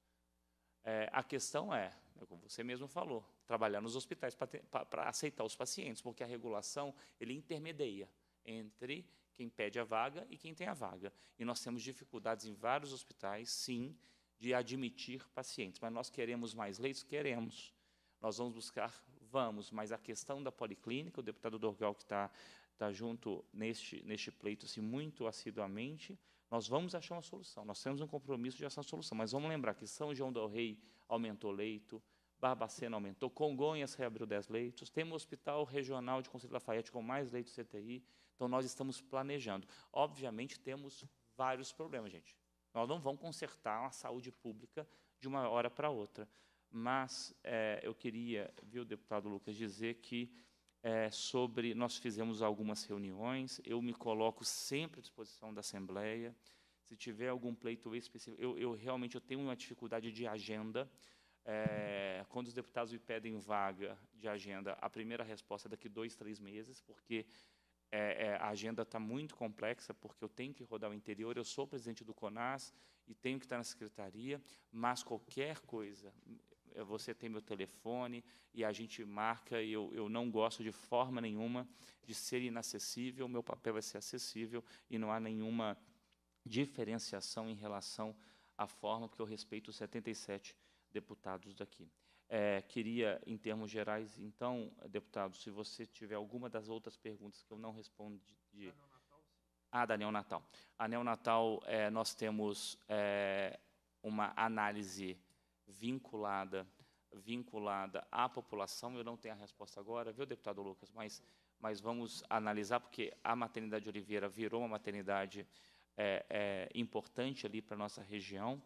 É, a questão é, é, como você mesmo falou, trabalhar nos hospitais para aceitar os pacientes, porque a regulação ele intermedia entre quem pede a vaga e quem tem a vaga. E nós temos dificuldades em vários hospitais, sim, de admitir pacientes. Mas nós queremos mais leitos? Queremos. Nós vamos buscar? Vamos. Mas a questão da policlínica, o deputado Dorgal, que está tá junto neste, neste pleito assim, muito assiduamente, nós vamos achar uma solução. Nós temos um compromisso de achar uma solução. Mas vamos lembrar que São João del Rei aumentou leito, Barbacena aumentou, Congonhas reabriu 10 leitos, temos o Hospital Regional de Conselho Lafayette com mais leitos CTI, então nós estamos planejando. Obviamente temos vários problemas, gente. Nós não vamos consertar a saúde pública de uma hora para outra, mas é, eu queria, viu, deputado Lucas, dizer que é, sobre nós fizemos algumas reuniões, eu me coloco sempre à disposição da Assembleia, se tiver algum pleito específico, eu, eu realmente eu tenho uma dificuldade de agenda, é, quando os deputados me pedem vaga de agenda, a primeira resposta é daqui dois, três meses, porque é, é a agenda está muito complexa, porque eu tenho que rodar o interior, eu sou presidente do CONAS e tenho que estar na secretaria, mas qualquer coisa, é, você tem meu telefone e a gente marca, e eu, eu não gosto de forma nenhuma de ser inacessível, meu papel vai é ser acessível e não há nenhuma diferenciação em relação à forma, porque eu respeito os 77 deputados daqui. É, queria, em termos gerais, então, deputado, se você tiver alguma das outras perguntas que eu não respondi... De... Ah, da neonatal. A neonatal, é, nós temos é, uma análise vinculada vinculada à população. Eu não tenho a resposta agora, viu, deputado Lucas? Mas, mas vamos analisar, porque a maternidade Oliveira virou uma maternidade é, é, importante ali para a nossa região.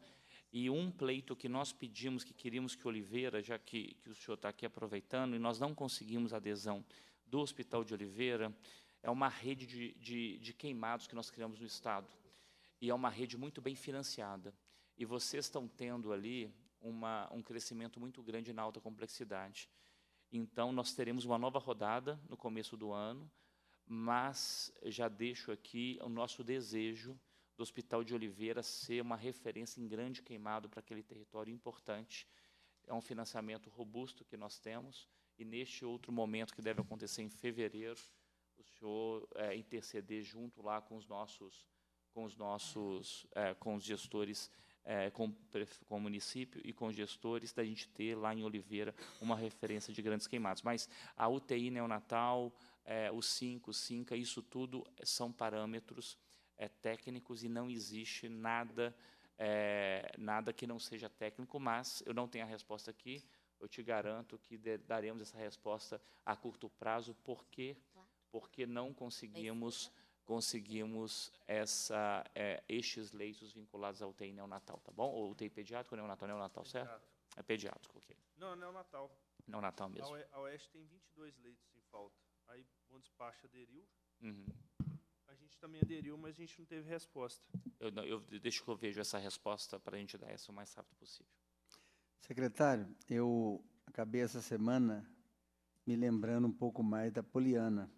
E um pleito que nós pedimos, que queríamos que Oliveira, já que, que o senhor está aqui aproveitando, e nós não conseguimos a adesão do Hospital de Oliveira, é uma rede de, de, de queimados que nós criamos no Estado. E é uma rede muito bem financiada. E vocês estão tendo ali uma, um crescimento muito grande na alta complexidade. Então, nós teremos uma nova rodada no começo do ano, mas já deixo aqui o nosso desejo do Hospital de Oliveira ser uma referência em grande queimado para aquele território importante. É um financiamento robusto que nós temos, e neste outro momento que deve acontecer em fevereiro, o senhor é, interceder junto lá com os nossos, com os nossos, é, com os gestores, é, com, com o município e com os gestores, da gente ter lá em Oliveira uma referência de grandes queimados. Mas a UTI neonatal, é, o 5, o 5, isso tudo são parâmetros é, técnicos e não existe nada, é, nada que não seja técnico, mas eu não tenho a resposta aqui. Eu te garanto que daremos essa resposta a curto prazo, porque, porque não conseguimos conseguimos essa, é, estes leitos vinculados ao UTI neonatal, tá bom? Ou UTI pediátrico, neonatal, neonatal, certo? É pediátrico, ok. Não, é neonatal. Neonatal mesmo. A Oeste tem 22 leitos em falta. Aí, o despacho aderiu, uhum gente também aderiu, mas a gente não teve resposta. Eu, não, eu, deixo que eu vejo essa resposta para a gente dar essa o mais rápido possível. Secretário, eu acabei essa semana me lembrando um pouco mais da Poliana.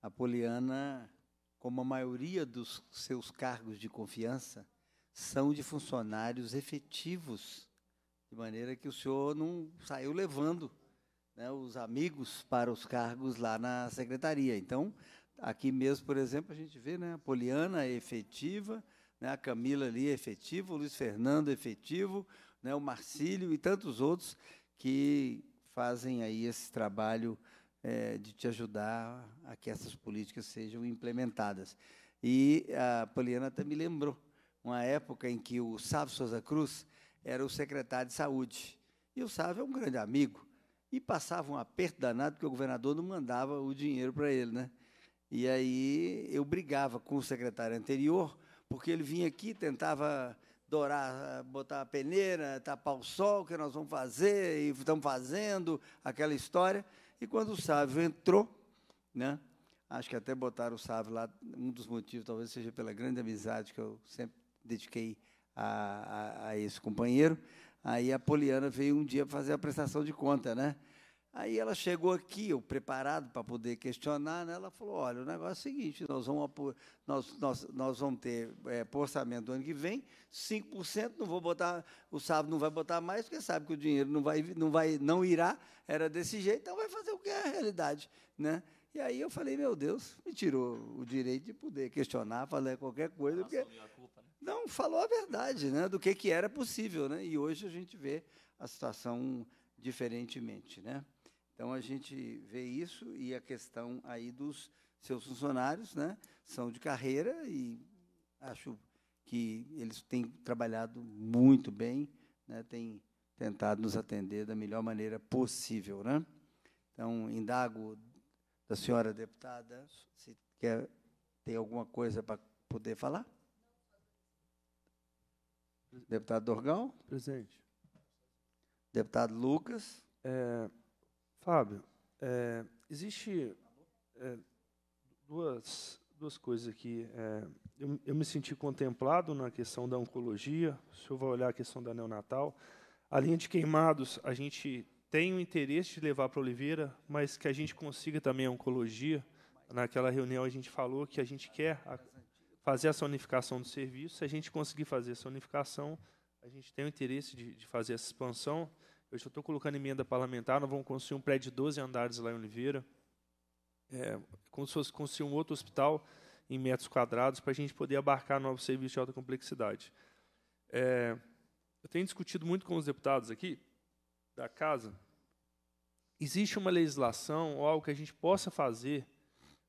A Poliana, como a maioria dos seus cargos de confiança, são de funcionários efetivos, de maneira que o senhor não saiu levando né, os amigos para os cargos lá na secretaria. Então, Aqui mesmo, por exemplo, a gente vê né, a Poliana é efetiva, né, a Camila ali é efetiva, o Luiz Fernando é efetivo, né, o Marcílio e tantos outros que fazem aí esse trabalho é, de te ajudar a que essas políticas sejam implementadas. E a Poliana até me lembrou uma época em que o Sávio Souza Cruz era o secretário de saúde. E o Sávio é um grande amigo. E passava um aperto danado, porque o governador não mandava o dinheiro para ele. Né? E aí eu brigava com o secretário anterior, porque ele vinha aqui, tentava dourar, botar a peneira, tapar o sol, o que nós vamos fazer, e estamos fazendo, aquela história. E quando o Sávio entrou, né, acho que até botaram o Sávio lá, um dos motivos talvez seja pela grande amizade que eu sempre dediquei a, a, a esse companheiro, aí a Poliana veio um dia fazer a prestação de conta, né? Aí ela chegou aqui, eu preparado para poder questionar, né? ela falou, olha, o negócio é o seguinte, nós vamos, nós, nós, nós vamos ter é, orçamento do ano que vem, 5%, não vou botar, o sábado não vai botar mais, porque sabe que o dinheiro não vai, não vai, não irá, era desse jeito, então vai fazer o que é a realidade. Né? E aí eu falei, meu Deus, me tirou o direito de poder questionar, falar qualquer coisa. Porque... Culpa, né? Não, falou a verdade, né? Do que, que era possível, né? E hoje a gente vê a situação diferentemente, né? Então a gente vê isso e a questão aí dos seus funcionários, né, são de carreira e acho que eles têm trabalhado muito bem, né, têm tentado nos atender da melhor maneira possível, né? Então indago da senhora deputada se quer tem alguma coisa para poder falar. Deputado Dorgão. Presente. Deputado Lucas? É, Fábio, é, existe é, duas, duas coisas aqui. É, eu, eu, me senti contemplado na questão da oncologia, o senhor vai olhar a questão da neonatal. A linha de queimados, a gente tem o interesse de levar para Oliveira, mas que a gente consiga também a oncologia. Naquela reunião a gente falou que a gente quer a, fazer essa unificação do serviço. Se a gente conseguir fazer essa unificação, a gente tem o interesse de, de fazer essa expansão. Eu já estou colocando emenda parlamentar, nós vamos construir um prédio de 12 andares lá em Oliveira, é, como se fosse construir um outro hospital em metros quadrados para a gente poder abarcar novos serviços de alta complexidade. É, eu tenho discutido muito com os deputados aqui da casa. Existe uma legislação ou algo que a gente possa fazer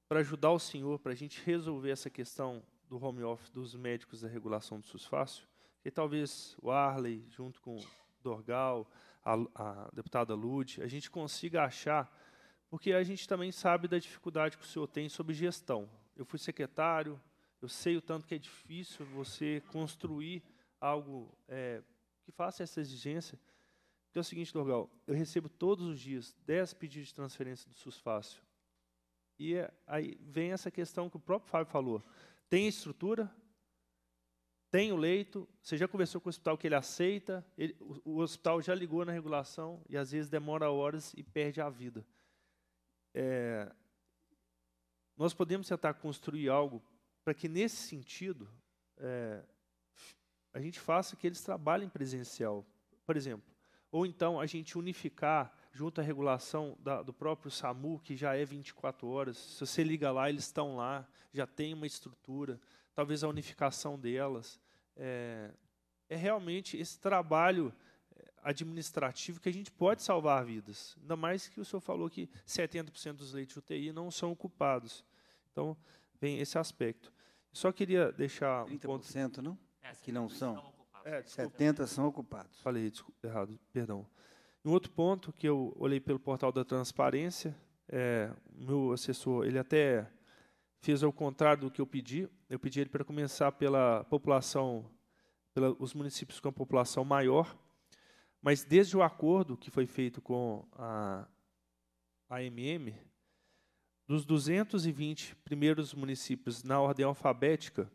para ajudar o senhor, para a gente resolver essa questão do home office dos médicos da regulação do SUS fácil? E talvez o Arley, junto com o Dorgal, a, a deputada Lude, a gente consiga achar, porque a gente também sabe da dificuldade que o senhor tem sobre gestão. Eu fui secretário, eu sei o tanto que é difícil você construir algo é, que faça essa exigência. Porque é o seguinte, Dorgal, eu recebo todos os dias 10 pedidos de transferência do SUS Fácil. E é, aí vem essa questão que o próprio Fábio falou. Tem estrutura? tem o leito, você já conversou com o hospital que ele aceita, ele, o, o, hospital já ligou na regulação e às vezes demora horas e perde a vida. É, nós podemos tentar construir algo para que, nesse sentido, é, a gente faça que eles trabalhem presencial, por exemplo. Ou então a gente unificar junto à regulação da, do próprio SAMU, que já é 24 horas. Se você liga lá, eles estão lá, já tem uma estrutura talvez a unificação delas, é, é realmente esse trabalho é, administrativo que a gente pode salvar vidas. Ainda mais que o senhor falou que 70% dos leitos de UTI não são ocupados. Então, vem esse aspecto. Só queria deixar um 30%, ponto... não? É, que não são. é, 70 são ocupados. Falei desculpa, errado, perdão. Um outro ponto que eu olhei pelo portal da transparência, é, meu assessor, ele até fez ao contrário do que eu pedi, eu pedi ele para começar pela população, pelos municípios com a população maior, mas desde o acordo que foi feito com a AMM, dos 220 primeiros municípios na ordem alfabética,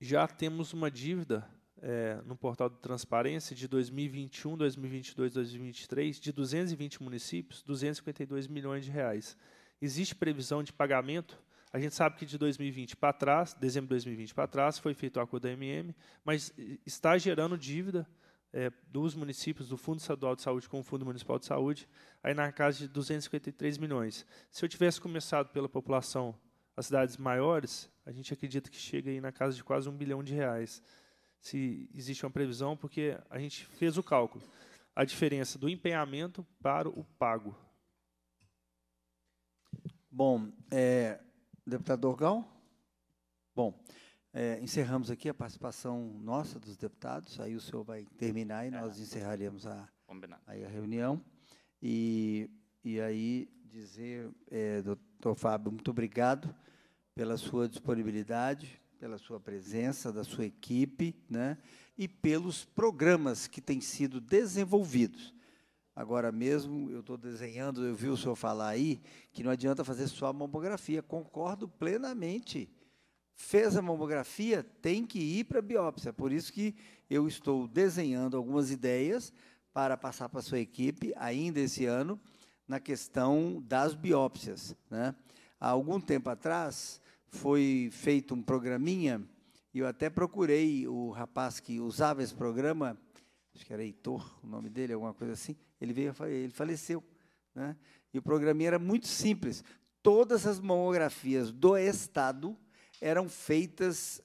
já temos uma dívida é, no portal de transparência de 2021, 2022, 2023 de 220 municípios, 252 milhões de reais. Existe previsão de pagamento a gente sabe que de 2020 para trás, dezembro de 2020 para trás, foi feito o acordo da MM, mas está gerando dívida é, dos municípios, do Fundo Estadual de Saúde com o Fundo Municipal de Saúde, aí na casa de 253 milhões. Se eu tivesse começado pela população, as cidades maiores, a gente acredita que chega aí na casa de quase um bilhão de reais. Se existe uma previsão, porque a gente fez o cálculo. A diferença do empenhamento para o pago. Bom, é, Deputado Orgão, Bom, é, encerramos aqui a participação nossa dos deputados, aí o senhor vai terminar e é, nós encerraremos a, a, reunião. E, e aí dizer, é, doutor Fábio, muito obrigado pela sua disponibilidade, pela sua presença, da sua equipe, né, e pelos programas que têm sido desenvolvidos. Agora mesmo, eu estou desenhando, eu vi o senhor falar aí, que não adianta fazer só a mamografia. Concordo plenamente. Fez a mamografia, tem que ir para a biópsia. Por isso que eu estou desenhando algumas ideias para passar para a sua equipe ainda esse ano na questão das biópsias. Né? Há algum tempo atrás foi feito um programinha, e eu até procurei o rapaz que usava esse programa, acho que era Heitor, o nome dele, alguma coisa assim, ele veio, ele faleceu. Né? E o programinha era muito simples. Todas as mamografias do Estado eram feitas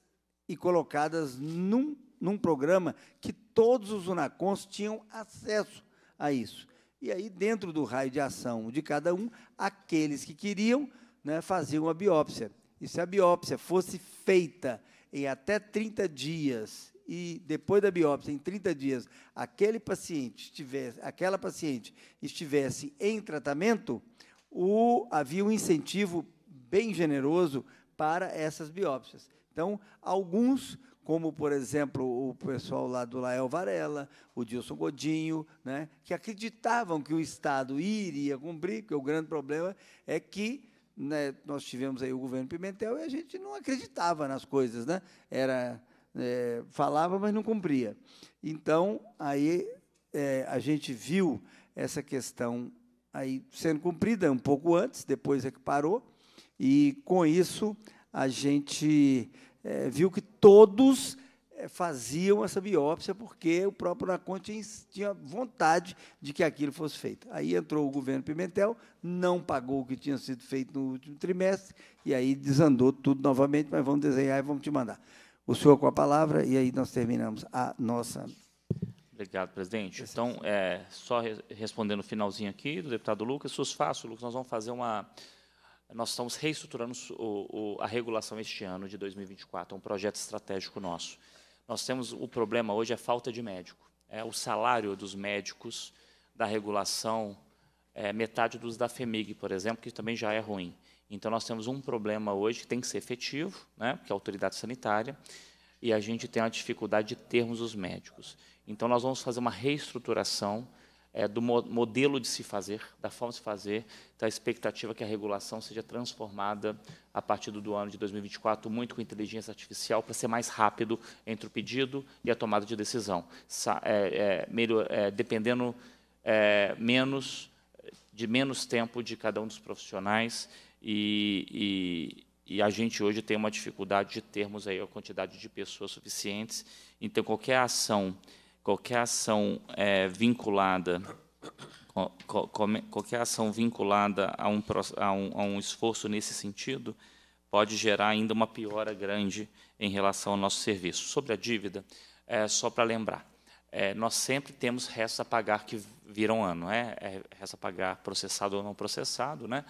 e colocadas num, num programa que todos os UNACONs tinham acesso a isso. E aí, dentro do raio de ação de cada um, aqueles que queriam né, faziam a biópsia. E se a biópsia fosse feita em até 30 dias e depois da biópsia, em 30 dias, aquele paciente estivesse, aquela paciente estivesse em tratamento, o, havia um incentivo bem generoso para essas biópsias. Então, alguns, como, por exemplo, o pessoal lá do Lael Varela, o Dilson Godinho, né, que acreditavam que o Estado iria cumprir, porque o grande problema é que né, nós tivemos aí o governo Pimentel e a gente não acreditava nas coisas. Né? Era é, falava, mas não cumpria. Então, aí é, a gente viu essa questão aí sendo cumprida um pouco antes, depois é que parou, e com isso a gente é, viu que todos é, faziam essa biópsia porque o próprio Naconte tinha, tinha, vontade de que aquilo fosse feito. Aí entrou o governo Pimentel, não pagou o que tinha sido feito no último trimestre, e aí desandou tudo novamente, mas vamos desenhar e vamos te mandar o senhor com a palavra e aí nós terminamos a nossa. Obrigado, presidente. Então, é, só respondendo o finalzinho aqui do deputado Lucas, faço Lucas, nós vamos fazer uma. Nós estamos reestruturando o, o, a regulação este ano de 2024, é um projeto estratégico nosso. Nós temos o problema hoje é falta de médico. É o salário dos médicos da regulação é metade dos da FEMIG, por exemplo, que também já é ruim. Então, nós temos um problema hoje que tem que ser efetivo, né, que é a autoridade sanitária, e a gente tem a dificuldade de termos os médicos. Então, nós vamos fazer uma reestruturação é, do mo modelo de se fazer, da forma de se fazer, da expectativa que a regulação seja transformada a partir do ano de 2024, muito com inteligência artificial, para ser mais rápido entre o pedido e a tomada de decisão. Sa é, é, melhor, é, dependendo é, menos de menos tempo de cada um dos profissionais e, e, e, a gente hoje tem uma dificuldade de termos aí a quantidade de pessoas suficientes. Então, qualquer ação, qualquer ação é, vinculada qualquer ação vinculada a um, a, um, a um, esforço nesse sentido pode gerar ainda uma piora grande em relação ao nosso serviço. Sobre a dívida, é, só para lembrar, é, nós sempre temos restos a pagar que viram ano, né é, a pagar processado ou não processado, né?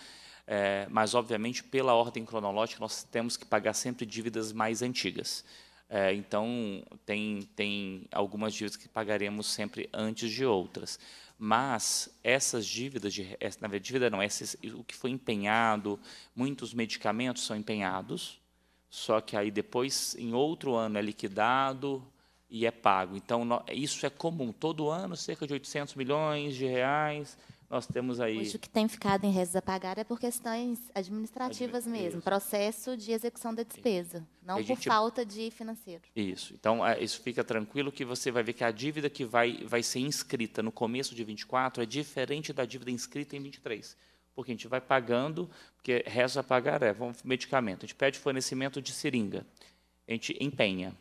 É, mas, obviamente, pela ordem cronológica, nós temos que pagar sempre dívidas mais antigas. É, então, tem, tem algumas dívidas que pagaremos sempre antes de outras. Mas essas dívidas, de, é, na verdade, dívida não, é o que foi empenhado, muitos medicamentos são empenhados, só que aí depois, em outro ano, é liquidado, e é pago. Então, isso é comum. Todo ano, cerca de 800 milhões de reais nós temos aí. Hoje o que tem ficado em restos a pagar é por questões administrativas mesmo, isso. processo de execução da despesa, não por falta de financeiro. Isso. Então, é, isso fica tranquilo que você vai ver que a dívida que vai, vai ser inscrita no começo de 24 é diferente da dívida inscrita em 23. Porque a gente vai pagando, porque reza a pagar é vamos, medicamento. A gente pede fornecimento de seringa, a gente empenha.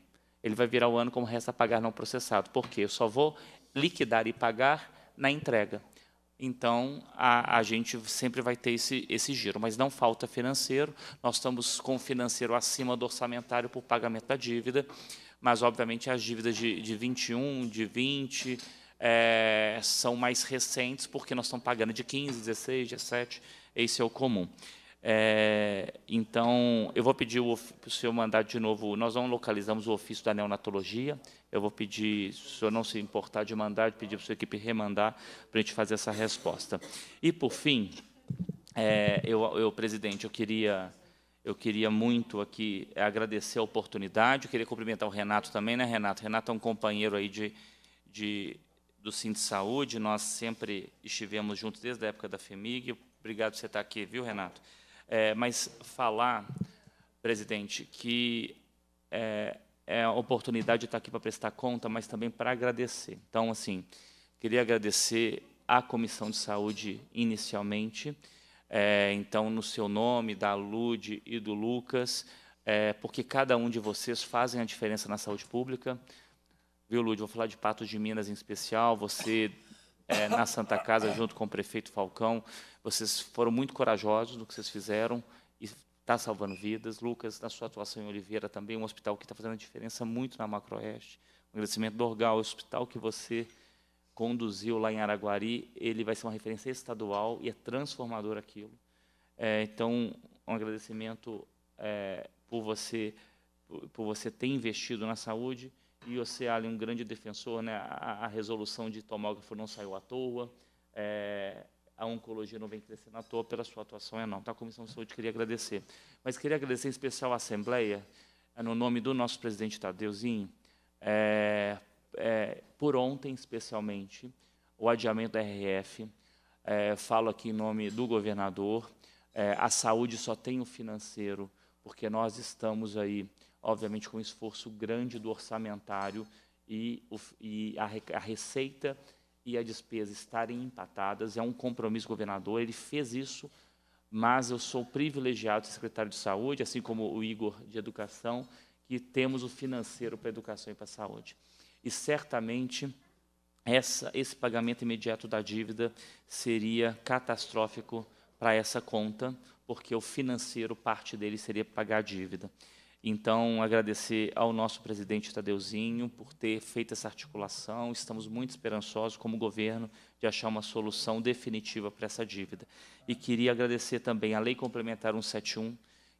Ele vai virar o ano como resta a pagar não processado. Por quê? Eu só vou liquidar e pagar na entrega então, a, a, gente sempre vai ter esse, esse giro, mas não falta financeiro. Nós estamos com financeiro acima do orçamentário por pagamento da dívida, mas, obviamente, as dívidas de, de 21, de 20, é, são mais recentes, porque nós estamos pagando de 15, 16, 17, esse é o comum. É, então, eu vou pedir o, o senhor mandar de novo. Nós não localizamos o ofício da neonatologia. Eu vou pedir, se o senhor não se importar de mandar, de pedir para a sua equipe remandar para a gente fazer essa resposta. E, por fim, é, eu, eu, presidente, eu queria, eu queria muito aqui agradecer a oportunidade. Eu queria cumprimentar o Renato também, né, Renato? O Renato é um companheiro aí de, de, do Sim de Saúde. Nós sempre estivemos juntos desde a época da FEMIG. Obrigado por você estar aqui, viu, Renato? É, mas falar, presidente, que é, é a oportunidade de estar aqui para prestar conta, mas também para agradecer. Então, assim, queria agradecer à Comissão de Saúde inicialmente, é, então, no seu nome, da Lude e do Lucas, é, porque cada um de vocês fazem a diferença na saúde pública. Viu, Lude? Vou falar de Patos de Minas em especial, você é, na Santa Casa, junto com o prefeito Falcão. Vocês foram muito corajosos no que vocês fizeram e está salvando vidas. Lucas, na sua atuação em Oliveira também, um hospital que está fazendo a diferença muito na Macroeste. Um agradecimento do Orgal, o hospital que você conduziu lá em Araguari, ele vai ser uma referência estadual e é transformador aquilo. É, então, um agradecimento é, por você por você ter investido na saúde e o Ceali um grande defensor, né, a, a, resolução de tomógrafo não saiu à toa, é, a oncologia não vem crescendo à toa pela sua atuação não então, Tá? A Comissão de Saúde queria agradecer. Mas queria agradecer em especial à Assembleia, no nome do nosso presidente Tadeuzinho, é, é, por ontem especialmente, o adiamento da RF, é, falo aqui em nome do governador, é, a saúde só tem o financeiro, porque nós estamos aí obviamente com um esforço grande do orçamentário e, e a, a receita e a despesa estarem empatadas. É um compromisso governador, ele fez isso, mas eu sou privilegiado, secretário de saúde, assim como o Igor de educação, que temos o financeiro para a educação e para a saúde. E certamente essa, esse pagamento imediato da dívida seria catastrófico para essa conta, porque o financeiro, parte dele seria pagar a dívida. Então, agradecer ao nosso presidente Tadeuzinho por ter feito essa articulação. Estamos muito esperançosos, como governo, de achar uma solução definitiva para essa dívida. E queria agradecer também à Lei Complementar 171,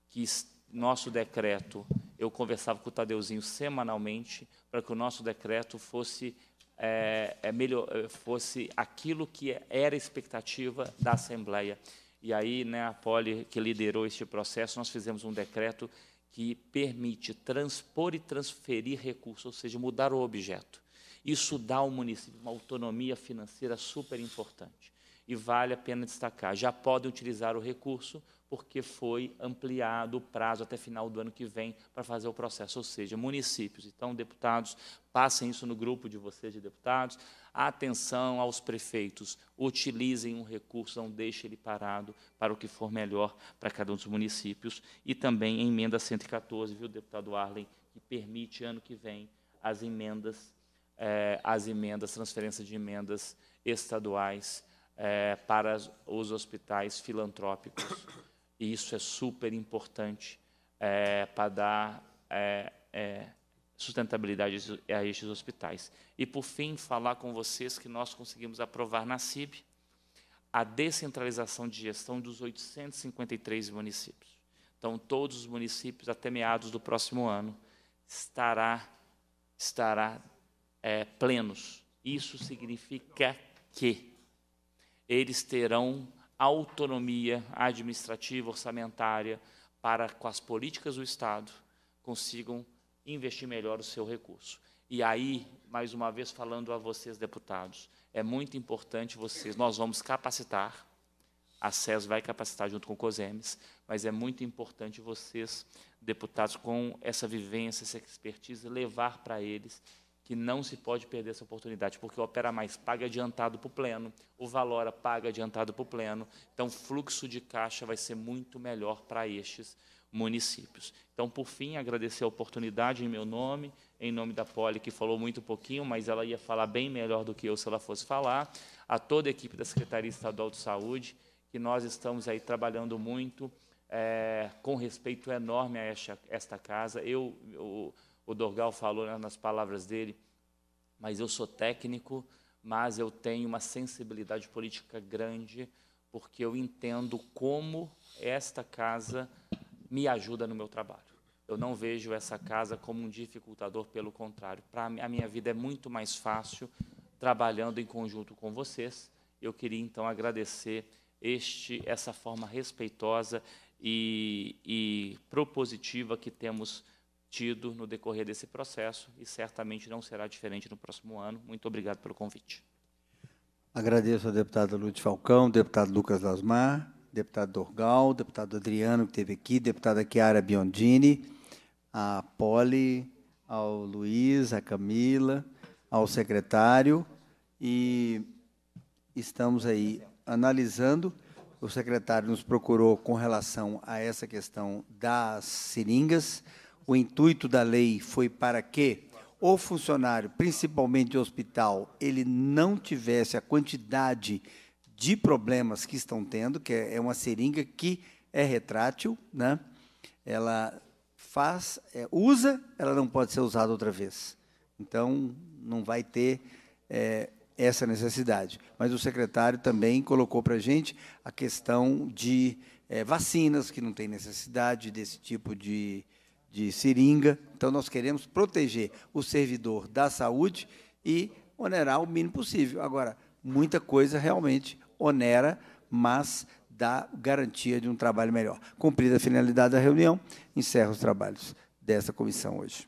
que nosso decreto, eu conversava com o Tadeuzinho semanalmente, para que o nosso decreto fosse, é, é melhor, fosse aquilo que era a expectativa da Assembleia. E aí, né, a Poli, que liderou este processo, nós fizemos um decreto que permite transpor e transferir recursos, ou seja, mudar o objeto. Isso dá ao município uma autonomia financeira super importante. E vale a pena destacar, já podem utilizar o recurso porque foi ampliado o prazo até final do ano que vem para fazer o processo, ou seja, municípios. Então, deputados, passem isso no grupo de vocês de deputados, Atenção aos prefeitos, utilizem um recurso, não deixe ele parado para o que for melhor para cada um dos municípios. E também a emenda 114, viu, deputado Arlen, que permite ano que vem as emendas, eh, as emendas, transferência de emendas estaduais eh, para os hospitais filantrópicos. E isso é super importante eh, para dar eh, eh, sustentabilidade a estes hospitais. E, por fim, falar com vocês que nós conseguimos aprovar na CIB a descentralização de gestão dos 853 municípios. Então, todos os municípios, até meados do próximo ano, estará, estará é, plenos. Isso significa que eles terão autonomia administrativa, orçamentária, para com as políticas do Estado consigam investir melhor o seu recurso. E aí, mais uma vez falando a vocês, deputados, é muito importante vocês, nós vamos capacitar, a SES vai capacitar junto com o COSEMES, mas é muito importante vocês, deputados, com essa vivência, essa expertise, levar para eles que não se pode perder essa oportunidade, porque o Opera Mais paga adiantado para o pleno, o Valora paga adiantado para o pleno, então o fluxo de caixa vai ser muito melhor para estes municípios. Então, por fim, agradecer a oportunidade em meu nome, em nome da Poli, que falou muito pouquinho, mas ela ia falar bem melhor do que eu se ela fosse falar, a toda a equipe da Secretaria Estadual de Saúde, que nós estamos aí trabalhando muito, é, com respeito enorme a esta, esta casa. Eu, o, o Dorgal falou né, nas palavras dele, mas eu sou técnico, mas eu tenho uma sensibilidade política grande, porque eu entendo como esta casa me ajuda no meu trabalho. Eu não vejo essa casa como um dificultador, pelo contrário. Para a minha vida é muito mais fácil trabalhando em conjunto com vocês. Eu queria então agradecer este essa forma respeitosa e, e propositiva que temos tido no decorrer desse processo e certamente não será diferente no próximo ano. Muito obrigado pelo convite. Agradeço a deputada Lúcia Falcão, deputado Lucas Lasmar deputado Dorgal, deputado Adriano, que esteve aqui, deputada Chiara Biondini, a Poli, ao Luiz, a Camila, ao secretário, e estamos aí analisando. O secretário nos procurou com relação a essa questão das seringas. O intuito da lei foi para que o funcionário, principalmente de hospital, ele não tivesse a quantidade de de problemas que estão tendo, que é, é uma seringa que é retrátil, né? ela faz, é, usa, ela não pode ser usada outra vez. Então, não vai ter é, essa necessidade. Mas o secretário também colocou para a gente a questão de é, vacinas, que não tem necessidade desse tipo de, de seringa. Então, nós queremos proteger o servidor da saúde e onerar o mínimo possível. Agora, muita coisa realmente onera, mas dá garantia de um trabalho melhor. Cumprida a finalidade da reunião, encerro os trabalhos dessa comissão hoje.